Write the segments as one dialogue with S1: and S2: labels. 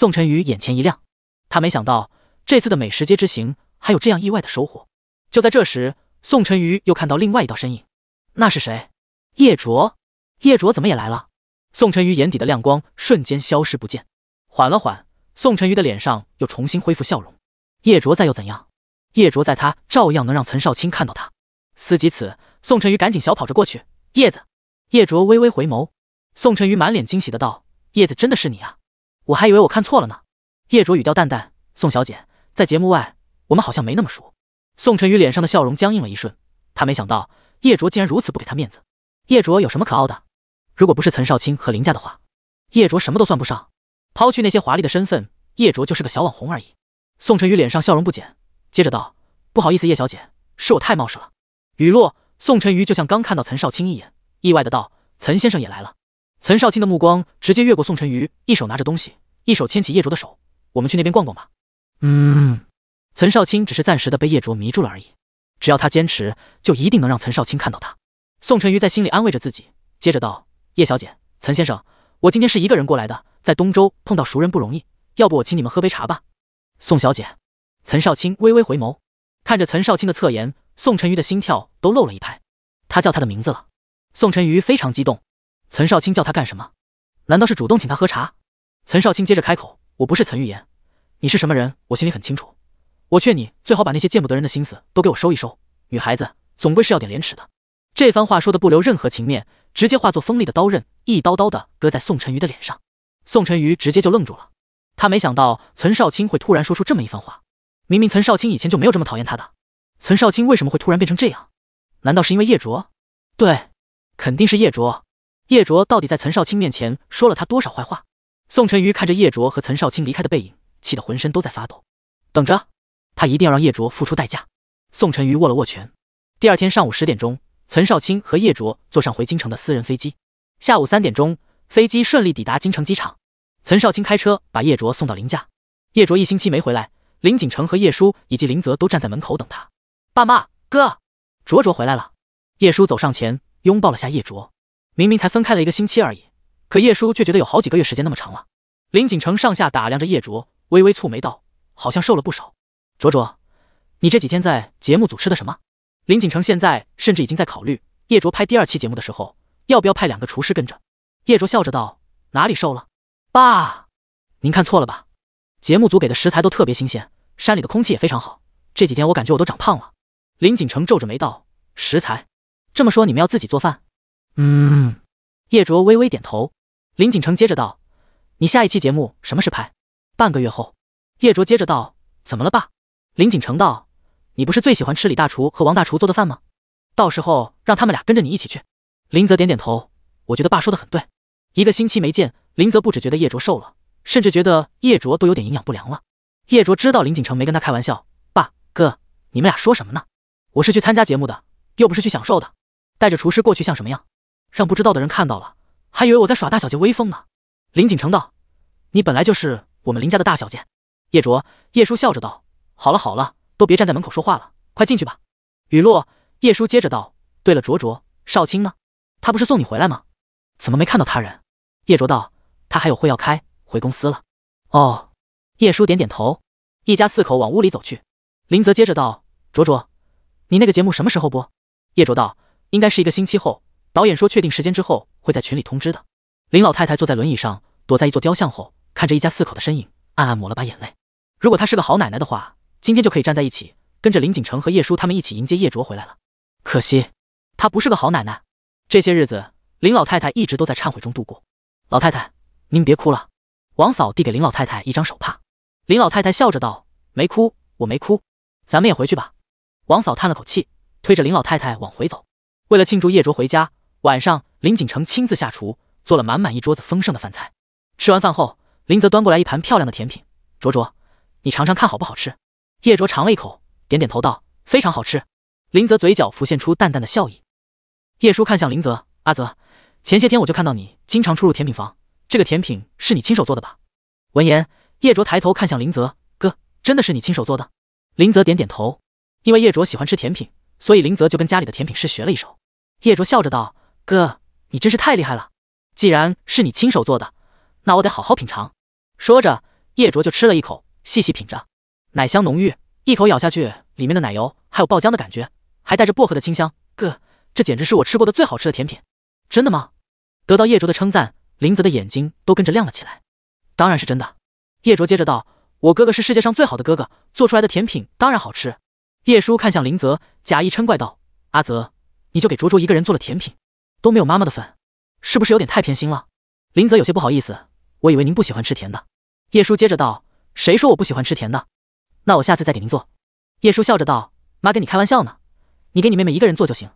S1: 宋晨宇眼前一亮，他没想到这次的美食街之行还有这样意外的收获。就在这时，宋晨宇又看到另外一道身影，那是谁？叶卓，叶卓怎么也来了？宋晨宇眼底的亮光瞬间消失不见，缓了缓，宋晨宇的脸上又重新恢复笑容。叶卓在又怎样？叶卓在，他照样能让岑少卿看到他。思及此，宋晨宇赶紧小跑着过去。叶子，叶卓微微回眸，宋晨宇满脸惊喜的道：“叶子，真的是你啊！”我还以为我看错了呢。叶卓语调淡淡：“宋小姐，在节目外，我们好像没那么熟。”宋晨宇脸上的笑容僵硬了一瞬，他没想到叶卓竟然如此不给他面子。叶卓有什么可傲的？如果不是岑少卿和林家的话，叶卓什么都算不上。抛去那些华丽的身份，叶卓就是个小网红而已。宋晨宇脸上笑容不减，接着道：“不好意思，叶小姐，是我太冒失了。”雨落，宋晨宇就像刚看到岑少卿一眼，意外的道：“岑先生也来了。”岑少卿的目光直接越过宋晨宇，一手拿着东西。一手牵起叶卓的手，我们去那边逛逛吧。
S2: 嗯，
S1: 岑少卿只是暂时的被叶卓迷住了而已。只要他坚持，就一定能让岑少卿看到他。宋晨瑜在心里安慰着自己，接着道：“叶小姐，岑先生，我今天是一个人过来的，在东周碰到熟人不容易，要不我请你们喝杯茶吧？”宋小姐，岑少卿微微回眸，看着岑少卿的侧颜，宋晨瑜的心跳都漏了一拍。他叫他的名字了，宋晨瑜非常激动。岑少卿叫他干什么？难道是主动请他喝茶？岑少卿接着开口：“我不是岑玉言，你是什么人？我心里很清楚。我劝你最好把那些见不得人的心思都给我收一收。女孩子总归是要点廉耻的。”这番话说的不留任何情面，直接化作锋利的刀刃，一刀刀的割在宋晨瑜的脸上。宋晨瑜直接就愣住了，他没想到岑少卿会突然说出这么一番话。明明岑少卿以前就没有这么讨厌他的，岑少卿为什么会突然变成这样？难道是因为叶卓？对，肯定是叶卓。叶卓到底在岑少卿面前说了他多少坏话？宋晨瑜看着叶卓和岑少卿离开的背影，气得浑身都在发抖。等着，他一定要让叶卓付出代价。宋晨瑜握了握拳。第二天上午十点钟，岑少卿和叶卓坐上回京城的私人飞机。下午三点钟，飞机顺利抵达京城机场。岑少卿开车把叶卓送到林家。叶卓一星期没回来，林锦城和叶叔以及林泽都站在门口等他。爸妈，哥，卓卓回来了。叶叔走上前拥抱了下叶卓。明明才分开了一个星期而已。可叶叔却觉得有好几个月时间那么长了。林锦城上下打量着叶卓，微微蹙眉道：“好像瘦了不少，卓卓，你这几天在节目组吃的什么？”林锦城现在甚至已经在考虑，叶卓拍第二期节目的时候，要不要派两个厨师跟着。叶卓笑着道：“哪里瘦了，爸，您看错了吧？节目组给的食材都特别新鲜，山里的空气也非常好，这几天我感觉我都长胖了。”林锦城皱着眉道：“食材？这么说你们要自己做饭？”“
S2: 嗯。”
S1: 叶卓微微点头。林锦城接着道：“你下一期节目什么时候拍？半个月后。”叶卓接着道：“怎么了，爸？”林锦城道：“你不是最喜欢吃李大厨和王大厨做的饭吗？到时候让他们俩跟着你一起去。”林泽点点头：“我觉得爸说的很对。”一个星期没见，林泽不止觉得叶卓瘦了，甚至觉得叶卓都有点营养不良了。叶卓知道林锦城没跟他开玩笑：“爸，哥，你们俩说什么呢？我是去参加节目的，又不是去享受的。带着厨师过去像什么样？让不知道的人看到了。”还以为我在耍大小姐威风呢。林锦城道：“你本来就是我们林家的大小姐。”叶卓、叶叔笑着道：“好了好了，都别站在门口说话了，快进去吧。”雨落，叶叔接着道：“对了，卓卓，少卿呢？他不是送你回来吗？怎么没看到他人？”叶卓道：“他还有会要开，回公司了。”哦，叶叔点点头，一家四口往屋里走去。林泽接着道：“卓卓，你那个节目什么时候播？”叶卓道：“应该是一个星期后，导演说确定时间之后。”会在群里通知的。林老太太坐在轮椅上，躲在一座雕像后，看着一家四口的身影，暗暗抹了把眼泪。如果她是个好奶奶的话，今天就可以站在一起，跟着林锦城和叶叔他们一起迎接叶卓回来了。可惜，她不是个好奶奶。这些日子，林老太太一直都在忏悔中度过。老太太，您别哭了。王嫂递给林老太太一张手帕。林老太太笑着道：“没哭，我没哭。咱们也回去吧。”王嫂叹了口气，推着林老太太往回走。为了庆祝叶卓回家。晚上，林锦城亲自下厨，做了满满一桌子丰盛的饭菜。吃完饭后，林泽端过来一盘漂亮的甜品，卓卓，你尝尝看，好不好吃？叶卓尝了一口，点点头道：“非常好吃。”林泽嘴角浮现出淡淡的笑意。叶叔看向林泽：“阿泽，前些天我就看到你经常出入甜品房，这个甜品是你亲手做的吧？”闻言，叶卓抬头看向林泽：“哥，真的是你亲手做的？”林泽点点头，因为叶卓喜欢吃甜品，所以林泽就跟家里的甜品师学了一手。叶卓笑着道。哥，你真是太厉害了！既然是你亲手做的，那我得好好品尝。说着，叶卓就吃了一口，细细品着，奶香浓郁，一口咬下去，里面的奶油还有爆浆的感觉，还带着薄荷的清香。哥，这简直是我吃过的最好吃的甜品！真的吗？得到叶卓的称赞，林泽的眼睛都跟着亮了起来。当然是真的，叶卓接着道：“我哥哥是世界上最好的哥哥，做出来的甜品当然好吃。”叶叔看向林泽，假意嗔怪道：“阿泽，你就给卓卓一个人做了甜品？”都没有妈妈的份，是不是有点太偏心了？林泽有些不好意思。我以为您不喜欢吃甜的。叶叔接着道：“谁说我不喜欢吃甜的？那我下次再给您做。”叶叔笑着道：“妈跟你开玩笑呢，你给你妹妹一个人做就行。”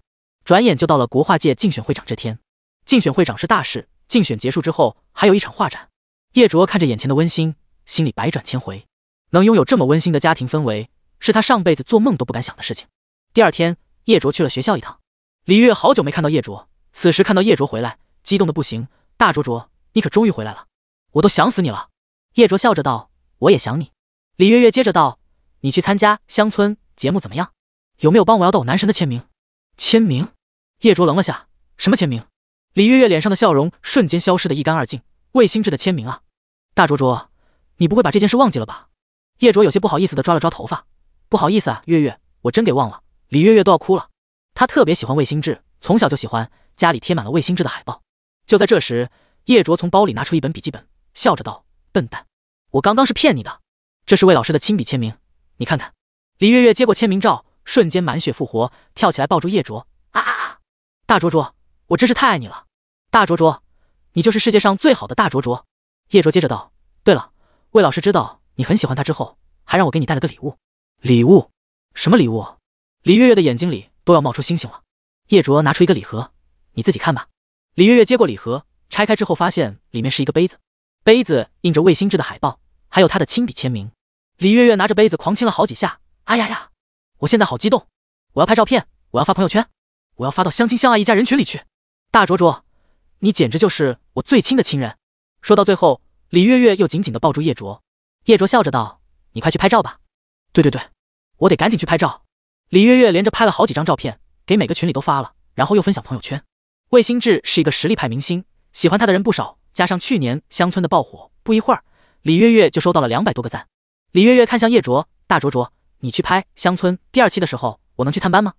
S1: 转眼就到了国画界竞选会长这天，竞选会长是大事，竞选结束之后还有一场画展。叶卓看着眼前的温馨，心里百转千回，能拥有这么温馨的家庭氛围，是他上辈子做梦都不敢想的事情。第二天，叶卓去了学校一趟，李月好久没看到叶卓。此时看到叶卓回来，激动的不行。大卓卓，你可终于回来了，我都想死你了。叶卓笑着道：“我也想你。”李月月接着道：“你去参加乡村节目怎么样？有没有帮我要到我男神的签名？”签名？叶卓愣了下，什么签名？李月月脸上的笑容瞬间消失的一干二净。卫星志的签名啊！大卓卓，你不会把这件事忘记了吧？叶卓有些不好意思的抓了抓头发：“不好意思啊，月月，我真给忘了。”李月月都要哭了，她特别喜欢卫星志，从小就喜欢。家里贴满了魏星制的海报。就在这时，叶卓从包里拿出一本笔记本，笑着道：“笨蛋，我刚刚是骗你的，这是魏老师的亲笔签名，你看看。”李月月接过签名照，瞬间满血复活，跳起来抱住叶卓：“啊，大卓卓，我真是太爱你了！大卓卓，你就是世界上最好的大卓卓！”叶卓接着道：“对了，魏老师知道你很喜欢他之后，还让我给你带了个礼物。”礼物？什么礼物？李月月的眼睛里都要冒出星星了。叶卓拿出一个礼盒。你自己看吧。李月月接过礼盒，拆开之后发现里面是一个杯子，杯子印着魏星志的海报，还有他的亲笔签名。李月月拿着杯子狂亲了好几下，哎呀呀，我现在好激动，我要拍照片，我要发朋友圈，我要发到相亲相爱一家人群里去。大卓卓，你简直就是我最亲的亲人。说到最后，李月月又紧紧地抱住叶卓。叶卓笑着道：“你快去拍照吧。”“对对对，我得赶紧去拍照。”李月月连着拍了好几张照片，给每个群里都发了，然后又分享朋友圈。魏新志是一个实力派明星，喜欢他的人不少。加上去年《乡村》的爆火，不一会儿，李月月就收到了两百多个赞。李月月看向叶卓，大卓卓，你去拍《乡村》第二期的时候，我能去探班吗？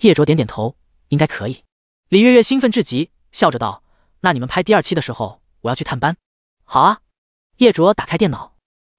S1: 叶卓点点头，应该可以。李月月兴奋至极，笑着道：“那你们拍第二期的时候，我要去探班。”好啊。叶卓打开电脑，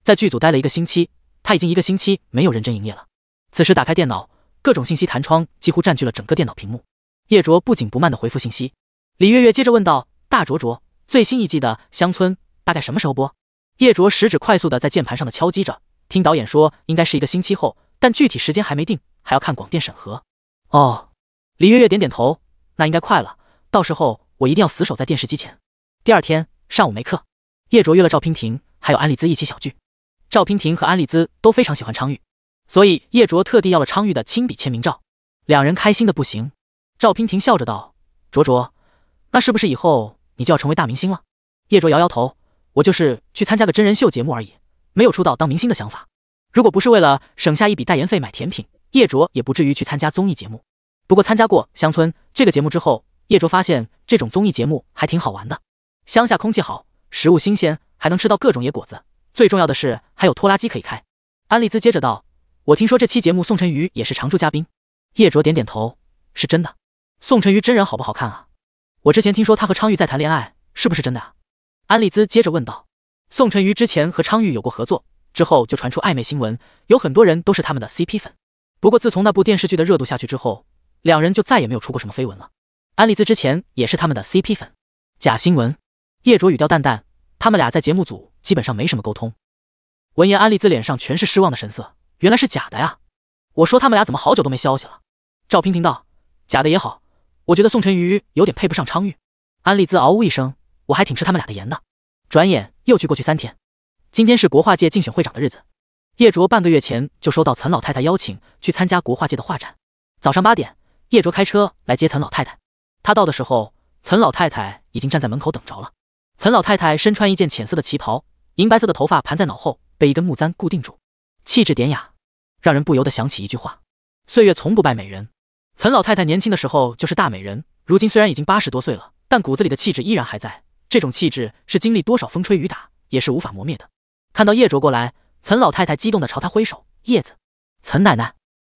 S1: 在剧组待了一个星期，他已经一个星期没有认真营业了。此时打开电脑，各种信息弹窗几乎占据了整个电脑屏幕。叶卓不紧不慢的回复信息。李月月接着问道：“大卓卓，最新一季的乡村大概什么时候播？”叶卓食指快速的在键盘上的敲击着，听导演说应该是一个星期后，但具体时间还没定，还要看广电审核。哦，李月月点点头，那应该快了，到时候我一定要死守在电视机前。第二天上午没课，叶卓约了赵娉婷还有安利兹一起小聚。赵娉婷和安利兹都非常喜欢昌玉，所以叶卓特地要了昌玉的亲笔签名照，两人开心的不行。赵娉婷笑着道：“卓卓。”那是不是以后你就要成为大明星了？叶卓摇摇头，我就是去参加个真人秀节目而已，没有出道当明星的想法。如果不是为了省下一笔代言费买甜品，叶卓也不至于去参加综艺节目。不过参加过《乡村》这个节目之后，叶卓发现这种综艺节目还挺好玩的。乡下空气好，食物新鲜，还能吃到各种野果子，最重要的是还有拖拉机可以开。安利兹接着道：“我听说这期节目宋晨瑜也是常驻嘉宾。”叶卓点点头，是真的。宋晨瑜真人好不好看啊？我之前听说他和昌玉在谈恋爱，是不是真的啊？安利兹接着问道。宋晨瑜之前和昌玉有过合作，之后就传出暧昧新闻，有很多人都是他们的 CP 粉。不过自从那部电视剧的热度下去之后，两人就再也没有出过什么绯闻了。安利兹之前也是他们的 CP 粉。假新闻。叶卓语调淡淡，他们俩在节目组基本上没什么沟通。闻言，安利兹脸上全是失望的神色。原来是假的呀！我说他们俩怎么好久都没消息了？赵平平道：“假的也好。”我觉得宋晨瑜有点配不上昌玉。安利兹嗷呜一声，我还挺吃他们俩的颜的。转眼又去过去三天，今天是国画界竞选会长的日子。叶卓半个月前就收到岑老太太邀请，去参加国画界的画展。早上八点，叶卓开车来接岑老太太。他到的时候，岑老太太已经站在门口等着了。岑老太太身穿一件浅色的旗袍，银白色的头发盘在脑后，被一根木簪固定住，气质典雅，让人不由得想起一句话：岁月从不败美人。岑老太太年轻的时候就是大美人，如今虽然已经八十多岁了，但骨子里的气质依然还在。这种气质是经历多少风吹雨打也是无法磨灭的。看到叶卓过来，岑老太太激动地朝他挥手：“叶子，岑奶奶。”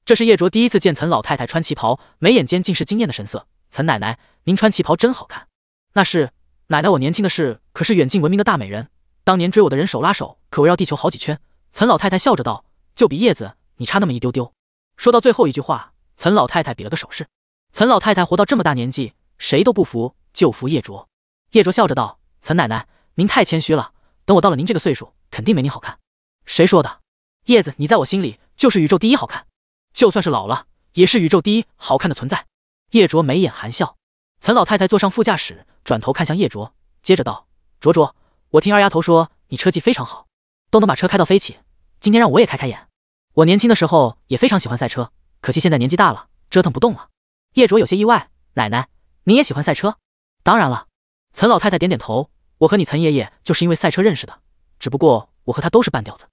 S1: 这是叶卓第一次见岑老太太穿旗袍，眉眼间竟是惊艳的神色。“岑奶奶，您穿旗袍真好看。”“那是奶奶，我年轻的是可是远近闻名的大美人，当年追我的人手拉手可围绕地球好几圈。”岑老太太笑着道：“就比叶子你差那么一丢丢。”说到最后一句话。岑老太太比了个手势。岑老太太活到这么大年纪，谁都不服，就服叶卓。叶卓笑着道：“岑奶奶，您太谦虚了。等我到了您这个岁数，肯定没你好看。”谁说的？叶子，你在我心里就是宇宙第一好看。就算是老了，也是宇宙第一好看的存在。叶卓眉眼含笑。岑老太太坐上副驾驶，转头看向叶卓，接着道：“卓卓，我听二丫头说你车技非常好，都能把车开到飞起。今天让我也开开眼。我年轻的时候也非常喜欢赛车。”可惜现在年纪大了，折腾不动了。叶卓有些意外：“奶奶，您也喜欢赛车？”“当然了。”岑老太太点点头：“我和你岑爷爷就是因为赛车认识的，只不过我和他都是半吊子。”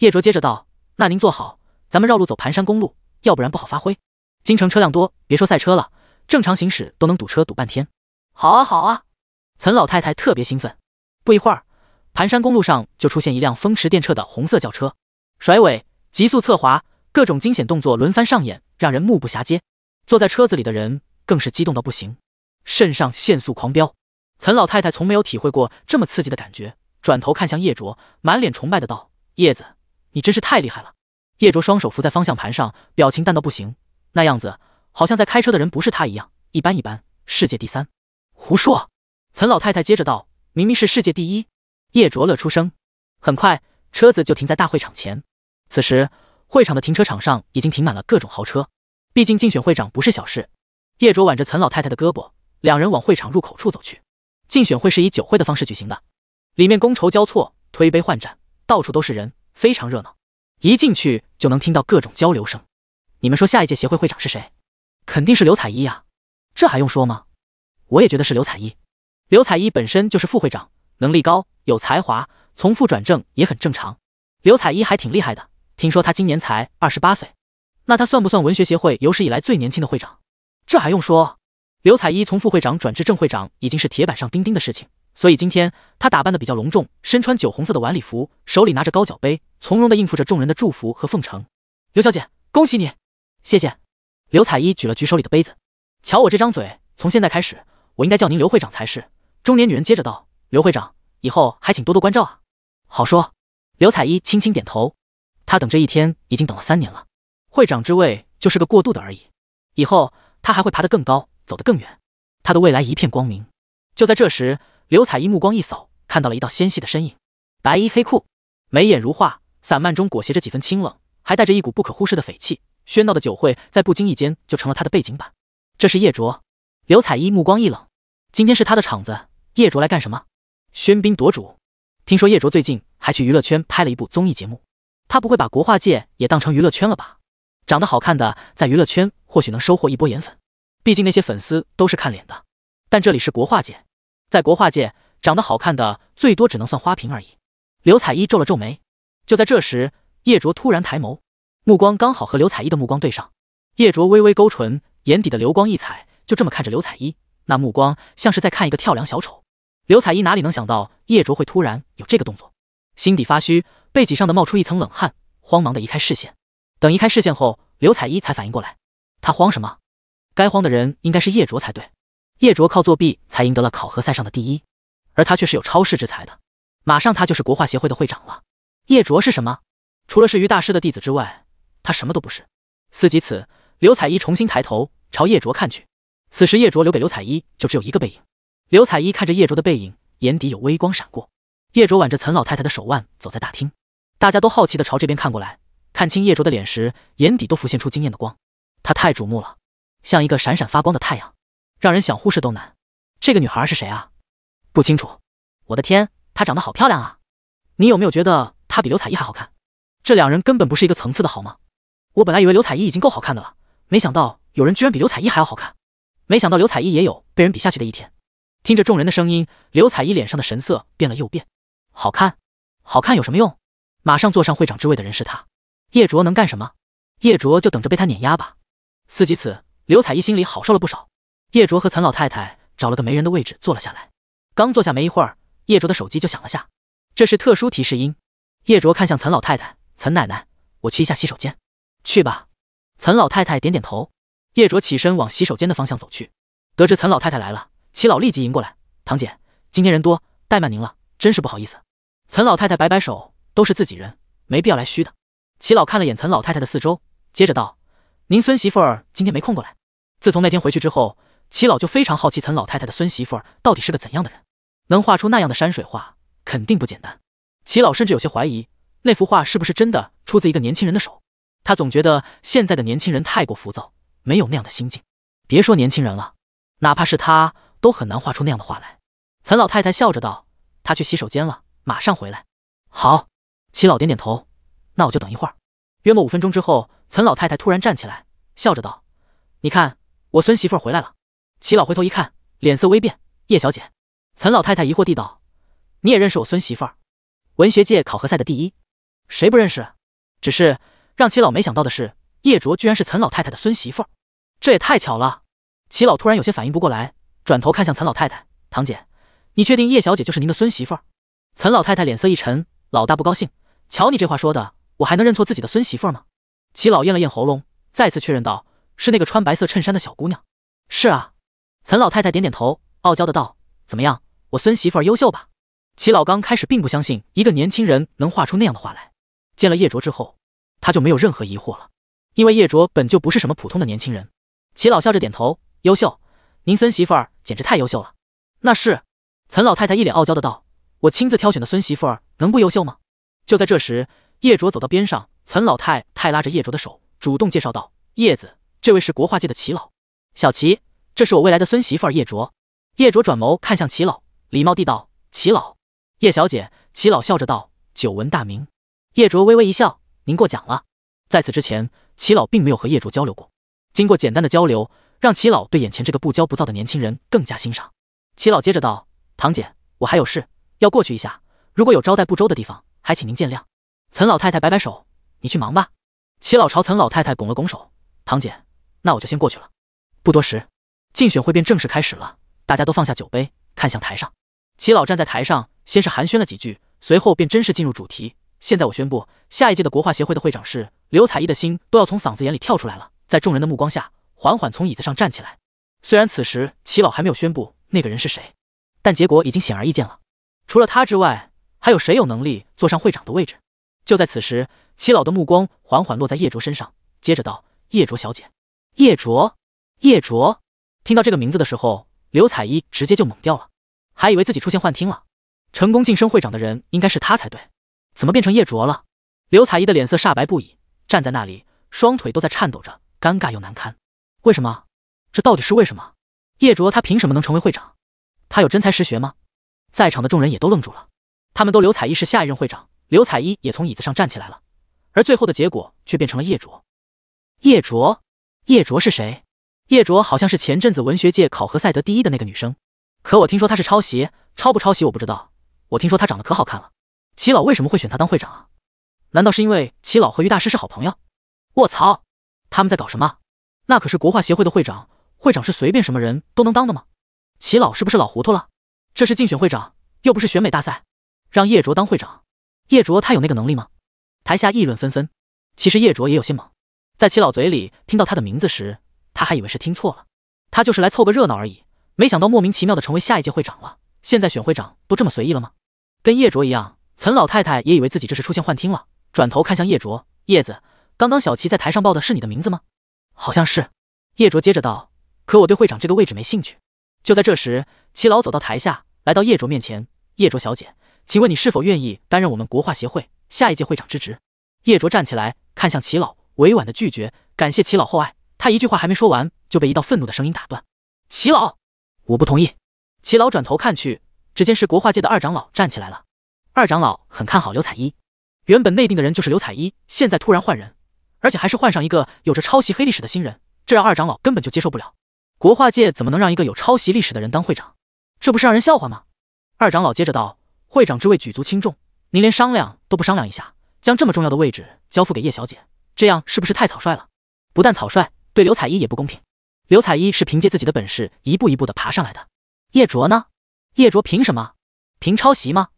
S1: 叶卓接着道：“那您坐好，咱们绕路走盘山公路，要不然不好发挥。京城车辆多，别说赛车了，正常行驶都能堵车堵半天。”“好啊，好啊！”岑老太太特别兴奋。不一会儿，盘山公路上就出现一辆风驰电掣的红色轿车，甩尾，急速侧滑。各种惊险动作轮番上演，让人目不暇接。坐在车子里的人更是激动到不行，肾上腺素狂飙。岑老太太从没有体会过这么刺激的感觉，转头看向叶卓，满脸崇拜的道：“叶子，你真是太厉害了。”叶卓双手扶在方向盘上，表情淡到不行，那样子好像在开车的人不是他一样。一般一般，世界第三，胡说！岑老太太接着道：“明明是世界第一。”叶卓乐出声。很快，车子就停在大会场前。此时。会场的停车场上已经停满了各种豪车，毕竟竞选会长不是小事。叶卓挽着岑老太太的胳膊，两人往会场入口处走去。竞选会是以酒会的方式举行的，里面觥筹交错，推杯换盏，到处都是人，非常热闹。一进去就能听到各种交流声。你们说下一届协会会长是谁？肯定是刘彩一呀，这还用说吗？我也觉得是刘彩一。刘彩一本身就是副会长，能力高，有才华，从副转正也很正常。刘彩一还挺厉害的。听说他今年才二十八岁，那他算不算文学协会有史以来最年轻的会长？这还用说？刘彩一从副会长转至正会长已经是铁板上钉钉的事情，所以今天她打扮的比较隆重，身穿酒红色的晚礼服，手里拿着高脚杯，从容的应付着众人的祝福和奉承。刘小姐，恭喜你！谢谢。刘彩一举了举手里的杯子，瞧我这张嘴，从现在开始我应该叫您刘会长才是。中年女人接着道：“刘会长，以后还请多多关照啊。”好说。刘彩一轻轻点头。他等这一天已经等了三年了，会长之位就是个过渡的而已，以后他还会爬得更高，走得更远，他的未来一片光明。就在这时，刘彩依目光一扫，看到了一道纤细的身影，白衣黑裤，眉眼如画，散漫中裹挟着几分清冷，还带着一股不可忽视的匪气。喧闹的酒会在不经意间就成了他的背景板。这是叶卓。刘彩依目光一冷，今天是他的场子，叶卓来干什么？喧宾夺主。听说叶卓最近还去娱乐圈拍了一部综艺节目。他不会把国画界也当成娱乐圈了吧？长得好看的在娱乐圈或许能收获一波颜粉，毕竟那些粉丝都是看脸的。但这里是国画界，在国画界长得好看的最多只能算花瓶而已。刘彩一皱了皱眉。就在这时，叶卓突然抬眸，目光刚好和刘彩一的目光对上。叶卓微微勾唇，眼底的流光溢彩，就这么看着刘彩一，那目光像是在看一个跳梁小丑。刘彩一哪里能想到叶卓会突然有这个动作？心底发虚，背脊上的冒出一层冷汗，慌忙的移开视线。等移开视线后，刘彩一才反应过来，他慌什么？该慌的人应该是叶卓才对。叶卓靠作弊才赢得了考核赛上的第一，而他却是有超世之才的。马上他就是国画协会的会长了。叶卓是什么？除了是于大师的弟子之外，他什么都不是。思及此，刘彩一重新抬头朝叶卓看去。此时叶卓留给刘彩一就只有一个背影。刘彩一看着叶卓的背影，眼底有微光闪过。叶卓挽着岑老太太的手腕走在大厅，大家都好奇地朝这边看过来。看清叶卓的脸时，眼底都浮现出惊艳的光。她太瞩目了，像一个闪闪发光的太阳，让人想忽视都难。这个女孩是谁啊？不清楚。我的天，她长得好漂亮啊！你有没有觉得她比刘彩艺还好看？这两人根本不是一个层次的，好吗？我本来以为刘彩艺已经够好看的了，没想到有人居然比刘彩艺还要好看。没想到刘彩艺也有被人比下去的一天。听着众人的声音，刘彩艺脸上的神色变了又变。好看，好看有什么用？马上坐上会长之位的人是他，叶卓能干什么？叶卓就等着被他碾压吧。思及此，刘彩一心里好受了不少。叶卓和岑老太太找了个没人的位置坐了下来。刚坐下没一会儿，叶卓的手机就响了下，这是特殊提示音。叶卓看向岑老太太，岑奶奶，我去一下洗手间，去吧。岑老太太点点头，叶卓起身往洗手间的方向走去。得知岑老太太来了，齐老立即迎过来，堂姐，今天人多，怠慢您了，真是不好意思。岑老太太摆摆手，都是自己人，没必要来虚的。齐老看了眼岑老太太的四周，接着道：“您孙媳妇儿今天没空过来。自从那天回去之后，齐老就非常好奇岑老太太的孙媳妇儿到底是个怎样的人，能画出那样的山水画，肯定不简单。齐老甚至有些怀疑，那幅画是不是真的出自一个年轻人的手。他总觉得现在的年轻人太过浮躁，没有那样的心境。别说年轻人了，哪怕是他，都很难画出那样的画来。”岑老太太笑着道：“她去洗手间了。”马上回来，好。齐老点点头，那我就等一会儿。约莫五分钟之后，岑老太太突然站起来，笑着道：“你看，我孙媳妇儿回来了。”齐老回头一看，脸色微变。叶小姐，岑老太太疑惑地道：“你也认识我孙媳妇儿？”文学界考核赛的第一，谁不认识？只是让齐老没想到的是，叶卓居然是岑老太太的孙媳妇儿，这也太巧了。齐老突然有些反应不过来，转头看向岑老太太：“堂姐，你确定叶小姐就是您的孙媳妇儿？”岑老太太脸色一沉，老大不高兴。瞧你这话说的，我还能认错自己的孙媳妇吗？齐老咽了咽喉咙，再次确认道：“是那个穿白色衬衫的小姑娘。”“是啊。”岑老太太点点头，傲娇的道：“怎么样，我孙媳妇优秀吧？”齐老刚开始并不相信一个年轻人能画出那样的话来，见了叶卓之后，他就没有任何疑惑了，因为叶卓本就不是什么普通的年轻人。齐老笑着点头：“优秀，您孙媳妇简直太优秀了。”“那是。”岑老太太一脸傲娇的道。我亲自挑选的孙媳妇儿能不优秀吗？就在这时，叶卓走到边上，岑老太太拉着叶卓的手，主动介绍道：“叶子，这位是国画界的齐老，小齐，这是我未来的孙媳妇儿叶卓。”叶卓转眸看向齐老，礼貌地道：“齐老，叶小姐。”齐老笑着道：“久闻大名。”叶卓微微一笑：“您过奖了。”在此之前，齐老并没有和叶卓交流过。经过简单的交流，让齐老对眼前这个不骄不躁的年轻人更加欣赏。齐老接着道：“唐姐，我还有事。”要过去一下，如果有招待不周的地方，还请您见谅。岑老太太摆摆手：“你去忙吧。”齐老朝岑老太太拱了拱手：“唐姐，那我就先过去了。”不多时，竞选会便正式开始了。大家都放下酒杯，看向台上。齐老站在台上，先是寒暄了几句，随后便真是进入主题。现在我宣布，下一届的国画协会的会长是……刘彩艺的心都要从嗓子眼里跳出来了，在众人的目光下，缓缓从椅子上站起来。虽然此时齐老还没有宣布那个人是谁，但结果已经显而易见了。除了他之外，还有谁有能力坐上会长的位置？就在此时，齐老的目光缓缓落在叶卓身上，接着道：“叶卓小姐。”叶卓，叶卓，听到这个名字的时候，刘彩依直接就懵掉了，还以为自己出现幻听了。成功晋升会长的人应该是他才对，怎么变成叶卓了？刘彩依的脸色煞白不已，站在那里，双腿都在颤抖着，尴尬又难堪。为什么？这到底是为什么？叶卓他凭什么能成为会长？他有真才实学吗？在场的众人也都愣住了，他们都刘彩依是下一任会长，刘彩依也从椅子上站起来了，而最后的结果却变成了叶卓。叶卓，叶卓是谁？叶卓好像是前阵子文学界考核赛得第一的那个女生，可我听说她是抄袭，抄不抄袭我不知道。我听说她长得可好看了，齐老为什么会选她当会长啊？难道是因为齐老和于大师是好朋友？卧槽，他们在搞什么？那可是国画协会的会长，会长是随便什么人都能当的吗？齐老是不是老糊涂了？这是竞选会长，又不是选美大赛，让叶卓当会长，叶卓他有那个能力吗？台下议论纷纷。其实叶卓也有些懵，在齐老嘴里听到他的名字时，他还以为是听错了。他就是来凑个热闹而已，没想到莫名其妙的成为下一届会长了。现在选会长都这么随意了吗？跟叶卓一样，岑老太太也以为自己这是出现幻听了，转头看向叶卓。叶子，刚刚小齐在台上报的是你的名字吗？好像是。叶卓接着道：“可我对会长这个位置没兴趣。”就在这时，齐老走到台下。来到叶卓面前，叶卓小姐，请问你是否愿意担任我们国画协会下一届会长之职？叶卓站起来，看向齐老，委婉的拒绝，感谢齐老厚爱。他一句话还没说完，就被一道愤怒的声音打断：“齐老，我不同意。”齐老转头看去，只见是国画界的二长老站起来了。二长老很看好刘彩衣，原本内定的人就是刘彩衣，现在突然换人，而且还是换上一个有着抄袭黑历史的新人，这让二长老根本就接受不了。国画界怎么能让一个有抄袭历史的人当会长？这不是让人笑话吗？二长老接着道：“会长之位举足轻重，您连商量都不商量一下，将这么重要的位置交付给叶小姐，这样是不是太草率了？不但草率，对刘彩衣也不公平。刘彩衣是凭借自己的本事，一步一步的爬上来的。叶卓呢？叶卓凭什么？凭抄袭吗？”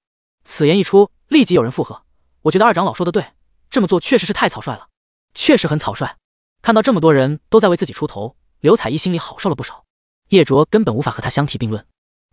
S1: 此言一出，立即有人附和。我觉得二长老说的对，这么做确实是太草率了，确实很草率。看到这么多人都在为自己出头，刘彩衣心里好受了不少。叶卓根本无法和他相提并论。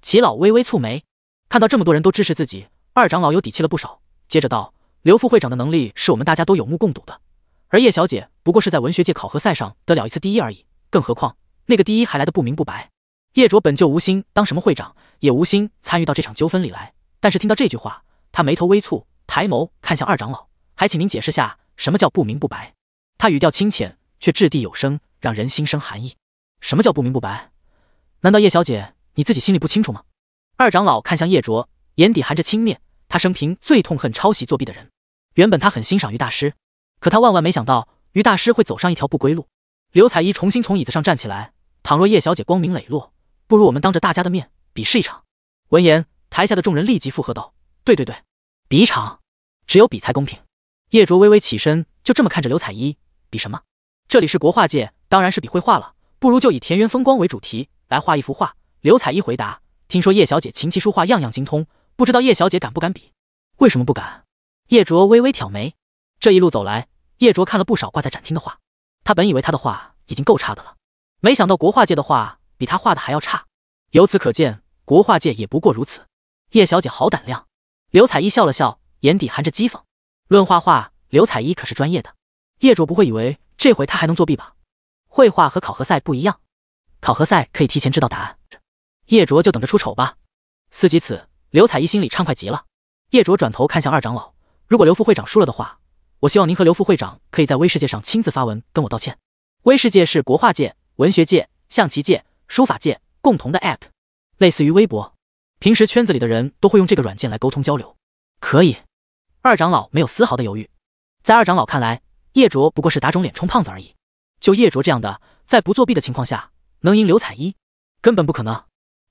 S1: 齐老微微蹙眉，看到这么多人都支持自己，二长老有底气了不少。接着道：“刘副会长的能力是我们大家都有目共睹的，而叶小姐不过是在文学界考核赛上得了一次第一而已。更何况那个第一还来得不明不白。”叶卓本就无心当什么会长，也无心参与到这场纠纷里来。但是听到这句话，他眉头微蹙，抬眸看向二长老，还请您解释下什么叫不明不白。他语调清浅，却掷地有声，让人心生寒意。什么叫不明不白？难道叶小姐？你自己心里不清楚吗？二长老看向叶卓，眼底含着轻蔑。他生平最痛恨抄袭作弊的人。原本他很欣赏于大师，可他万万没想到于大师会走上一条不归路。刘彩衣重新从椅子上站起来，倘若叶小姐光明磊落，不如我们当着大家的面比试一场。闻言，台下的众人立即附和道：“对对对，比一场，只有比才公平。”叶卓微微起身，就这么看着刘彩衣，比什么？这里是国画界，当然是比绘画了。不如就以田园风光为主题来画一幅画。刘彩一回答：“听说叶小姐琴棋书画样样精通，不知道叶小姐敢不敢比？为什么不敢？”叶卓微微挑眉。这一路走来，叶卓看了不少挂在展厅的画。他本以为他的画已经够差的了，没想到国画界的画比他画的还要差。由此可见，国画界也不过如此。叶小姐好胆量！刘彩一笑了笑，眼底含着讥讽。论画画，刘彩一可是专业的。叶卓不会以为这回他还能作弊吧？绘画和考核赛不一样，考核赛可以提前知道答案。叶卓就等着出丑吧。思及此，刘彩依心里畅快极了。叶卓转头看向二长老，如果刘副会长输了的话，我希望您和刘副会长可以在微世界上亲自发文跟我道歉。微世界是国画界、文学界、象棋界、书法界共同的 APP，类似于微博。平时圈子里的人都会用这个软件来沟通交流。可以。二长老没有丝毫的犹豫。在二长老看来，叶卓不过是打肿脸充胖子而已。就叶卓这样的，在不作弊的情况下能赢刘彩依，根本不可能。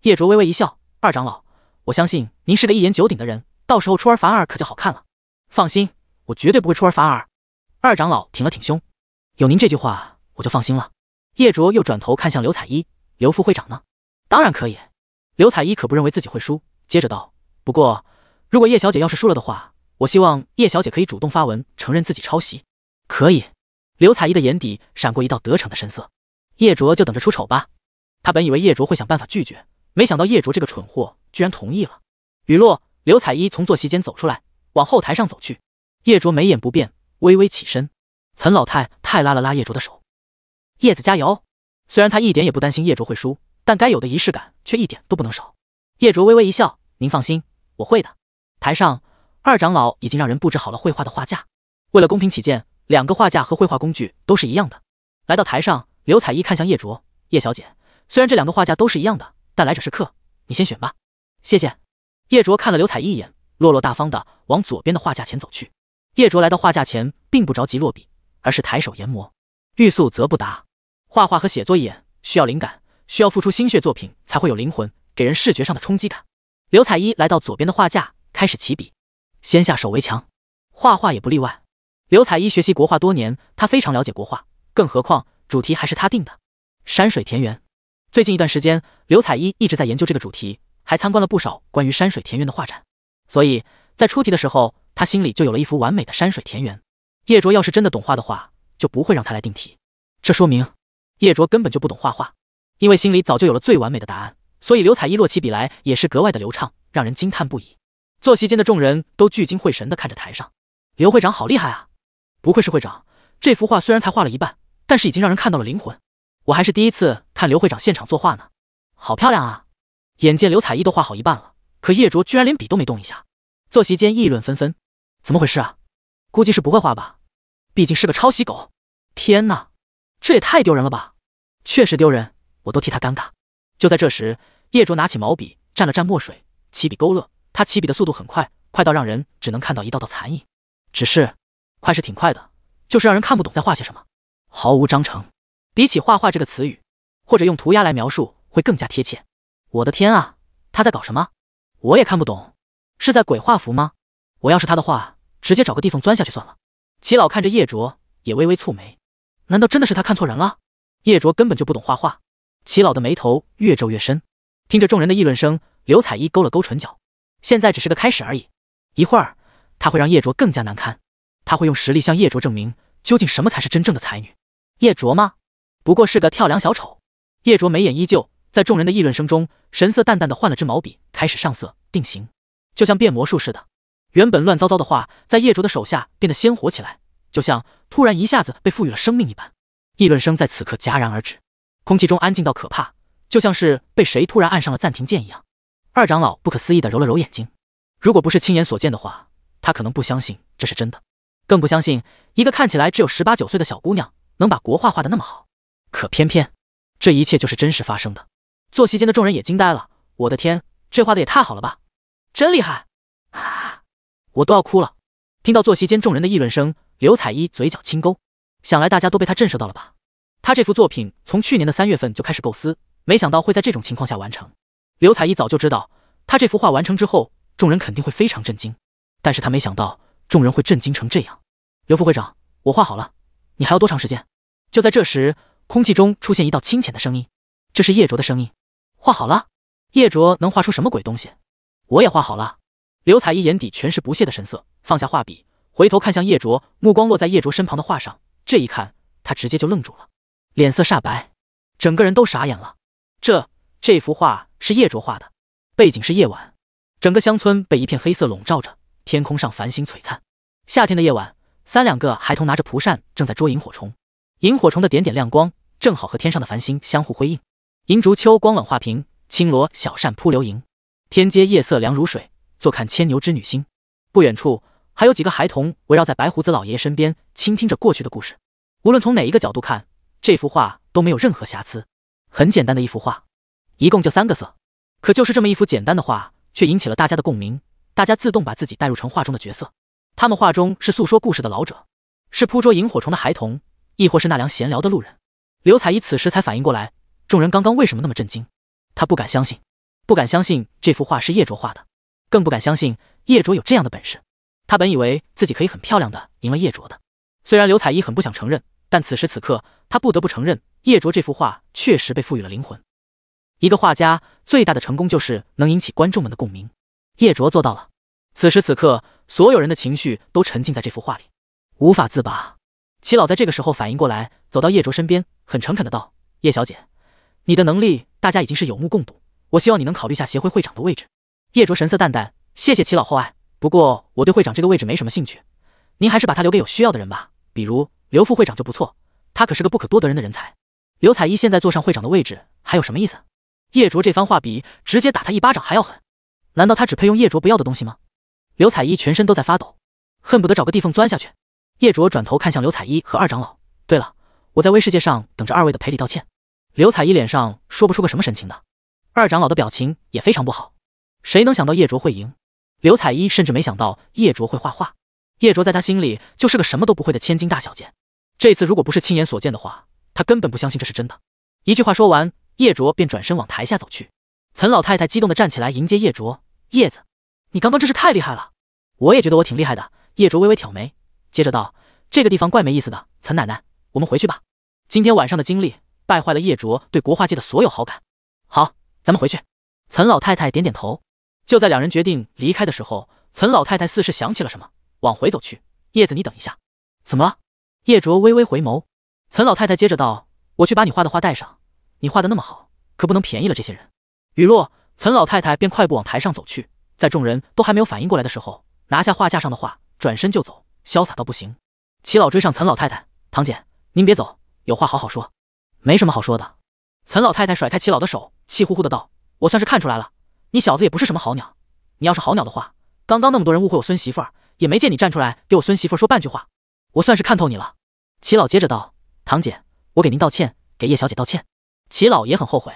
S1: 叶卓微微一笑：“二长老，我相信您是个一言九鼎的人，到时候出尔反尔可就好看了。”“放心，我绝对不会出尔反尔。”二长老挺了挺胸：“有您这句话，我就放心了。”叶卓又转头看向刘彩一：“刘副会长呢？”“当然可以。”刘彩一可不认为自己会输，接着道：“不过，如果叶小姐要是输了的话，我希望叶小姐可以主动发文承认自己抄袭。”“可以。”刘彩一的眼底闪过一道得逞的神色。叶卓就等着出丑吧。他本以为叶卓会想办法拒绝。没想到叶卓这个蠢货居然同意了。雨落，刘彩衣从坐席间走出来，往后台上走去。叶卓眉眼不变，微微起身。岑老太太拉了拉叶卓的手：“叶子加油！”虽然他一点也不担心叶卓会输，但该有的仪式感却一点都不能少。叶卓微微一笑：“您放心，我会的。”台上，二长老已经让人布置好了绘画的画架。为了公平起见，两个画架和绘画工具都是一样的。来到台上，刘彩衣看向叶卓：“叶小姐，虽然这两个画架都是一样的。”但来者是客，你先选吧，谢谢。叶卓看了刘彩一眼，落落大方的往左边的画架前走去。叶卓来到画架前，并不着急落笔，而是抬手研磨。欲速则不达，画画和写作一眼，需要灵感，需要付出心血，作品才会有灵魂，给人视觉上的冲击感。刘彩依来到左边的画架，开始起笔，先下手为强。画画也不例外。刘彩依学习国画多年，她非常了解国画，更何况主题还是她定的，山水田园。最近一段时间，刘彩一一直在研究这个主题，还参观了不少关于山水田园的画展，所以，在出题的时候，他心里就有了一幅完美的山水田园。叶卓要是真的懂画的话，就不会让他来定题，这说明叶卓根本就不懂画画，因为心里早就有了最完美的答案。所以，刘彩一落起笔来也是格外的流畅，让人惊叹不已。坐席间的众人都聚精会神地看着台上，刘会长好厉害啊！不愧是会长，这幅画虽然才画了一半，但是已经让人看到了灵魂。我还是第一次看刘会长现场作画呢，好漂亮啊！眼见刘彩艺都画好一半了，可叶卓居然连笔都没动一下。坐席间议论纷纷，怎么回事啊？估计是不会画吧，毕竟是个抄袭狗。天哪，这也太丢人了吧！确实丢人，我都替他尴尬。就在这时，叶卓拿起毛笔，蘸了蘸墨水，起笔勾勒。他起笔的速度很快，快到让人只能看到一道道残影。只是快是挺快的，就是让人看不懂在画些什么，毫无章程。比起画画这个词语，或者用涂鸦来描述会更加贴切。我的天啊，他在搞什么？我也看不懂，是在鬼画符吗？我要是他的话，直接找个地缝钻下去算了。齐老看着叶卓，也微微蹙眉。难道真的是他看错人了？叶卓根本就不懂画画。齐老的眉头越皱越深。听着众人的议论声，刘彩一勾了勾唇角。现在只是个开始而已。一会儿，他会让叶卓更加难堪。他会用实力向叶卓证明，究竟什么才是真正的才女。叶卓吗？不过是个跳梁小丑。叶卓眉眼依旧，在众人的议论声中，神色淡淡的换了支毛笔，开始上色定型，就像变魔术似的。原本乱糟糟的画，在叶卓的手下变得鲜活起来，就像突然一下子被赋予了生命一般。议论声在此刻戛然而止，空气中安静到可怕，就像是被谁突然按上了暂停键一样。二长老不可思议的揉了揉眼睛，如果不是亲眼所见的话，他可能不相信这是真的，更不相信一个看起来只有十八九岁的小姑娘能把国画画的那么好。可偏偏，这一切就是真实发生的。坐席间的众人也惊呆了。我的天，这画的也太好了吧！真厉害啊！我都要哭了。听到坐席间众人的议论声，刘彩一嘴角轻勾，想来大家都被他震慑到了吧？他这幅作品从去年的三月份就开始构思，没想到会在这种情况下完成。刘彩一早就知道，他这幅画完成之后，众人肯定会非常震惊。但是他没想到，众人会震惊成这样。刘副会长，我画好了，你还要多长时间？就在这时。空气中出现一道清浅的声音，这是叶卓的声音。画好了，叶卓能画出什么鬼东西？我也画好了。刘彩一眼底全是不屑的神色，放下画笔，回头看向叶卓，目光落在叶卓身旁的画上。这一看，他直接就愣住了，脸色煞白，整个人都傻眼了。这这幅画是叶卓画的，背景是夜晚，整个乡村被一片黑色笼罩着，天空上繁星璀璨。夏天的夜晚，三两个孩童拿着蒲扇正在捉萤火虫。萤火虫的点点亮光，正好和天上的繁星相互辉映。银烛秋光冷画屏，轻罗小扇扑流萤。天阶夜色凉如水，坐看牵牛织女星。不远处还有几个孩童围绕在白胡子老爷爷身边，倾听着过去的故事。无论从哪一个角度看，这幅画都没有任何瑕疵。很简单的一幅画，一共就三个色，可就是这么一幅简单的画，却引起了大家的共鸣。大家自动把自己带入成画中的角色。他们画中是诉说故事的老者，是扑捉萤火虫的孩童。亦或是纳凉闲聊的路人，刘彩依此时才反应过来，众人刚刚为什么那么震惊？她不敢相信，不敢相信这幅画是叶卓画的，更不敢相信叶卓有这样的本事。她本以为自己可以很漂亮的赢了叶卓的，虽然刘彩依很不想承认，但此时此刻，她不得不承认，叶卓这幅画确实被赋予了灵魂。一个画家最大的成功就是能引起观众们的共鸣，叶卓做到了。此时此刻，所有人的情绪都沉浸在这幅画里，无法自拔。齐老在这个时候反应过来，走到叶卓身边，很诚恳的道：“叶小姐，你的能力大家已经是有目共睹，我希望你能考虑下协会会长的位置。”叶卓神色淡淡：“谢谢齐老厚爱，不过我对会长这个位置没什么兴趣，您还是把他留给有需要的人吧，比如刘副会长就不错，他可是个不可多得人的人才。”刘彩一现在坐上会长的位置还有什么意思？叶卓这番话比直接打他一巴掌还要狠，难道他只配用叶卓不要的东西吗？刘彩一全身都在发抖，恨不得找个地缝钻下去。叶卓转头看向刘彩一和二长老。对了，我在微世界上等着二位的赔礼道歉。刘彩一脸上说不出个什么神情的，二长老的表情也非常不好。谁能想到叶卓会赢？刘彩一甚至没想到叶卓会画画。叶卓在他心里就是个什么都不会的千金大小姐。这次如果不是亲眼所见的话，他根本不相信这是真的。一句话说完，叶卓便转身往台下走去。岑老太太激动的站起来迎接叶卓。叶子，你刚刚真是太厉害了！我也觉得我挺厉害的。叶卓微微挑眉。接着道：“这个地方怪没意思的，岑奶奶，我们回去吧。今天晚上的经历败坏了叶卓对国画界的所有好感。好，咱们回去。”岑老太太点点头。就在两人决定离开的时候，岑老太太似是想起了什么，往回走去。叶子，你等一下。怎么了？叶卓微微回眸。岑老太太接着道：“我去把你画的画带上，你画的那么好，可不能便宜了这些人。”雨落，岑老太太便快步往台上走去，在众人都还没有反应过来的时候，拿下画架上的画，转身就走。潇洒到不行，齐老追上岑老太太：“唐姐，您别走，有话好好说。”“没什么好说的。”岑老太太甩开齐老的手，气呼呼的道：“我算是看出来了，你小子也不是什么好鸟。你要是好鸟的话，刚刚那么多人误会我孙媳妇，也没见你站出来给我孙媳妇说半句话。我算是看透你了。”齐老接着道：“唐姐，我给您道歉，给叶小姐道歉。”齐老也很后悔，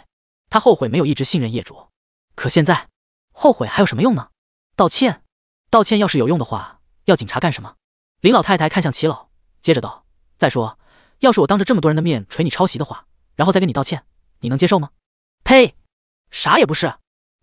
S1: 他后悔没有一直信任叶主，可现在后悔还有什么用呢？道歉？道歉要是有用的话，要警察干什么？林老太太看向齐老，接着道：“再说，要是我当着这么多人的面捶你抄袭的话，然后再跟你道歉，你能接受吗？”“呸，啥也不是。”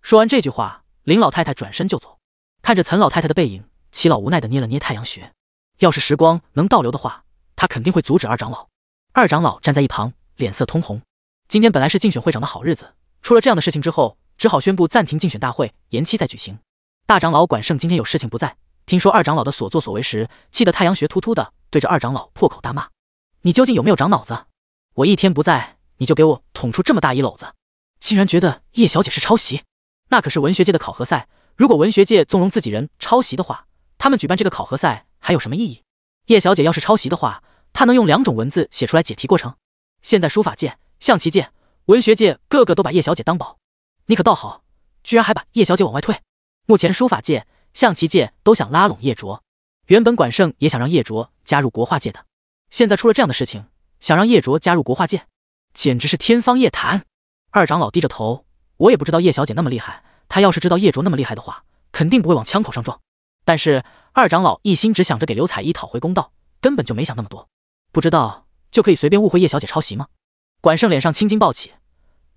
S1: 说完这句话，林老太太转身就走。看着岑老太太的背影，齐老无奈的捏了捏太阳穴。要是时光能倒流的话，他肯定会阻止二长老。二长老站在一旁，脸色通红。今天本来是竞选会长的好日子，出了这样的事情之后，只好宣布暂停竞选大会，延期再举行。大长老管盛今天有事情不在。听说二长老的所作所为时，气得太阳穴突突的，对着二长老破口大骂：“你究竟有没有长脑子？我一天不在，你就给我捅出这么大一篓子！竟然觉得叶小姐是抄袭？那可是文学界的考核赛，如果文学界纵容自己人抄袭的话，他们举办这个考核赛还有什么意义？叶小姐要是抄袭的话，她能用两种文字写出来解题过程？现在书法界、象棋界、文学界个个都把叶小姐当宝，你可倒好，居然还把叶小姐往外推！目前书法界……象棋界都想拉拢叶卓，原本管盛也想让叶卓加入国画界的，现在出了这样的事情，想让叶卓加入国画界，简直是天方夜谭。二长老低着头，我也不知道叶小姐那么厉害，她要是知道叶卓那么厉害的话，肯定不会往枪口上撞。但是二长老一心只想着给刘彩一讨回公道，根本就没想那么多。不知道就可以随便误会叶小姐抄袭吗？管盛脸上青筋暴起，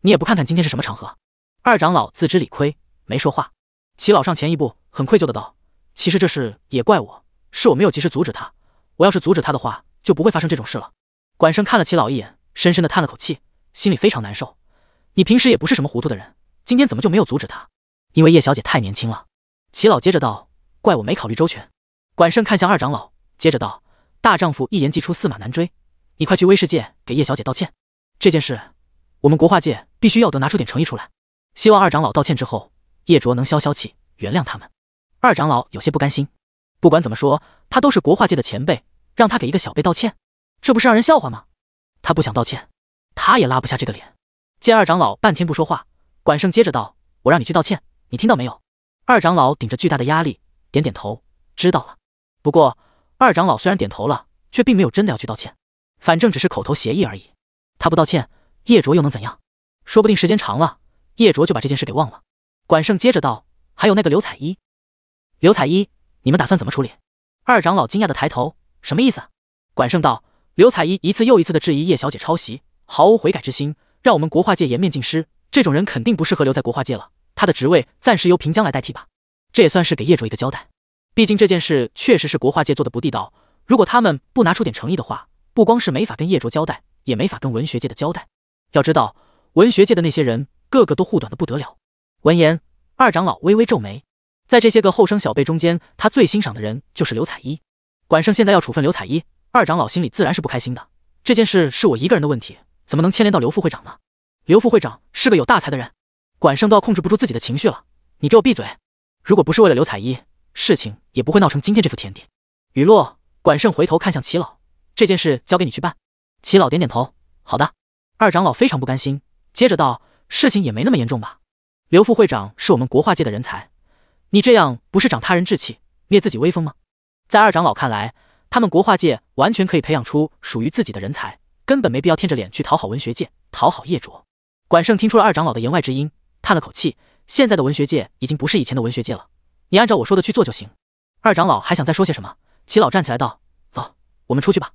S1: 你也不看看今天是什么场合。二长老自知理亏，没说话。齐老上前一步，很愧疚的道：“其实这事也怪我，是我没有及时阻止他。我要是阻止他的话，就不会发生这种事了。”管胜看了齐老一眼，深深的叹了口气，心里非常难受。你平时也不是什么糊涂的人，今天怎么就没有阻止他？因为叶小姐太年轻了。齐老接着道：“怪我没考虑周全。”管胜看向二长老，接着道：“大丈夫一言既出，驷马难追。你快去微世界给叶小姐道歉。这件事，我们国画界必须要得拿出点诚意出来。希望二长老道歉之后。”叶卓能消消气，原谅他们。二长老有些不甘心。不管怎么说，他都是国画界的前辈，让他给一个小辈道歉，这不是让人笑话吗？他不想道歉，他也拉不下这个脸。见二长老半天不说话，管盛接着道：“我让你去道歉，你听到没有？”二长老顶着巨大的压力，点点头，知道了。不过，二长老虽然点头了，却并没有真的要去道歉。反正只是口头协议而已。他不道歉，叶卓又能怎样？说不定时间长了，叶卓就把这件事给忘了。管盛接着道：“还有那个刘彩衣，刘彩衣，你们打算怎么处理？”二长老惊讶的抬头：“什么意思？”管盛道：“刘彩衣一次又一次的质疑叶小姐抄袭，毫无悔改之心，让我们国画界颜面尽失。这种人肯定不适合留在国画界了。他的职位暂时由平江来代替吧，这也算是给叶卓一个交代。毕竟这件事确实是国画界做的不地道。如果他们不拿出点诚意的话，不光是没法跟叶卓交代，也没法跟文学界的交代。要知道，文学界的那些人个个都护短的不得了。”闻言，二长老微微皱眉。在这些个后生小辈中间，他最欣赏的人就是刘彩衣。管盛现在要处分刘彩衣，二长老心里自然是不开心的。这件事是我一个人的问题，怎么能牵连到刘副会长呢？刘副会长是个有大才的人，管盛都要控制不住自己的情绪了。你给我闭嘴！如果不是为了刘彩衣，事情也不会闹成今天这副田地。雨落，管盛回头看向齐老，这件事交给你去办。齐老点点头，好的。二长老非常不甘心，接着道：“事情也没那么严重吧？”刘副会长是我们国画界的人才，你这样不是长他人志气、灭自己威风吗？在二长老看来，他们国画界完全可以培养出属于自己的人才，根本没必要贴着脸去讨好文学界，讨好叶卓。管盛听出了二长老的言外之音，叹了口气。现在的文学界已经不是以前的文学界了，你按照我说的去做就行。二长老还想再说些什么，齐老站起来道：“走，我们出去吧。”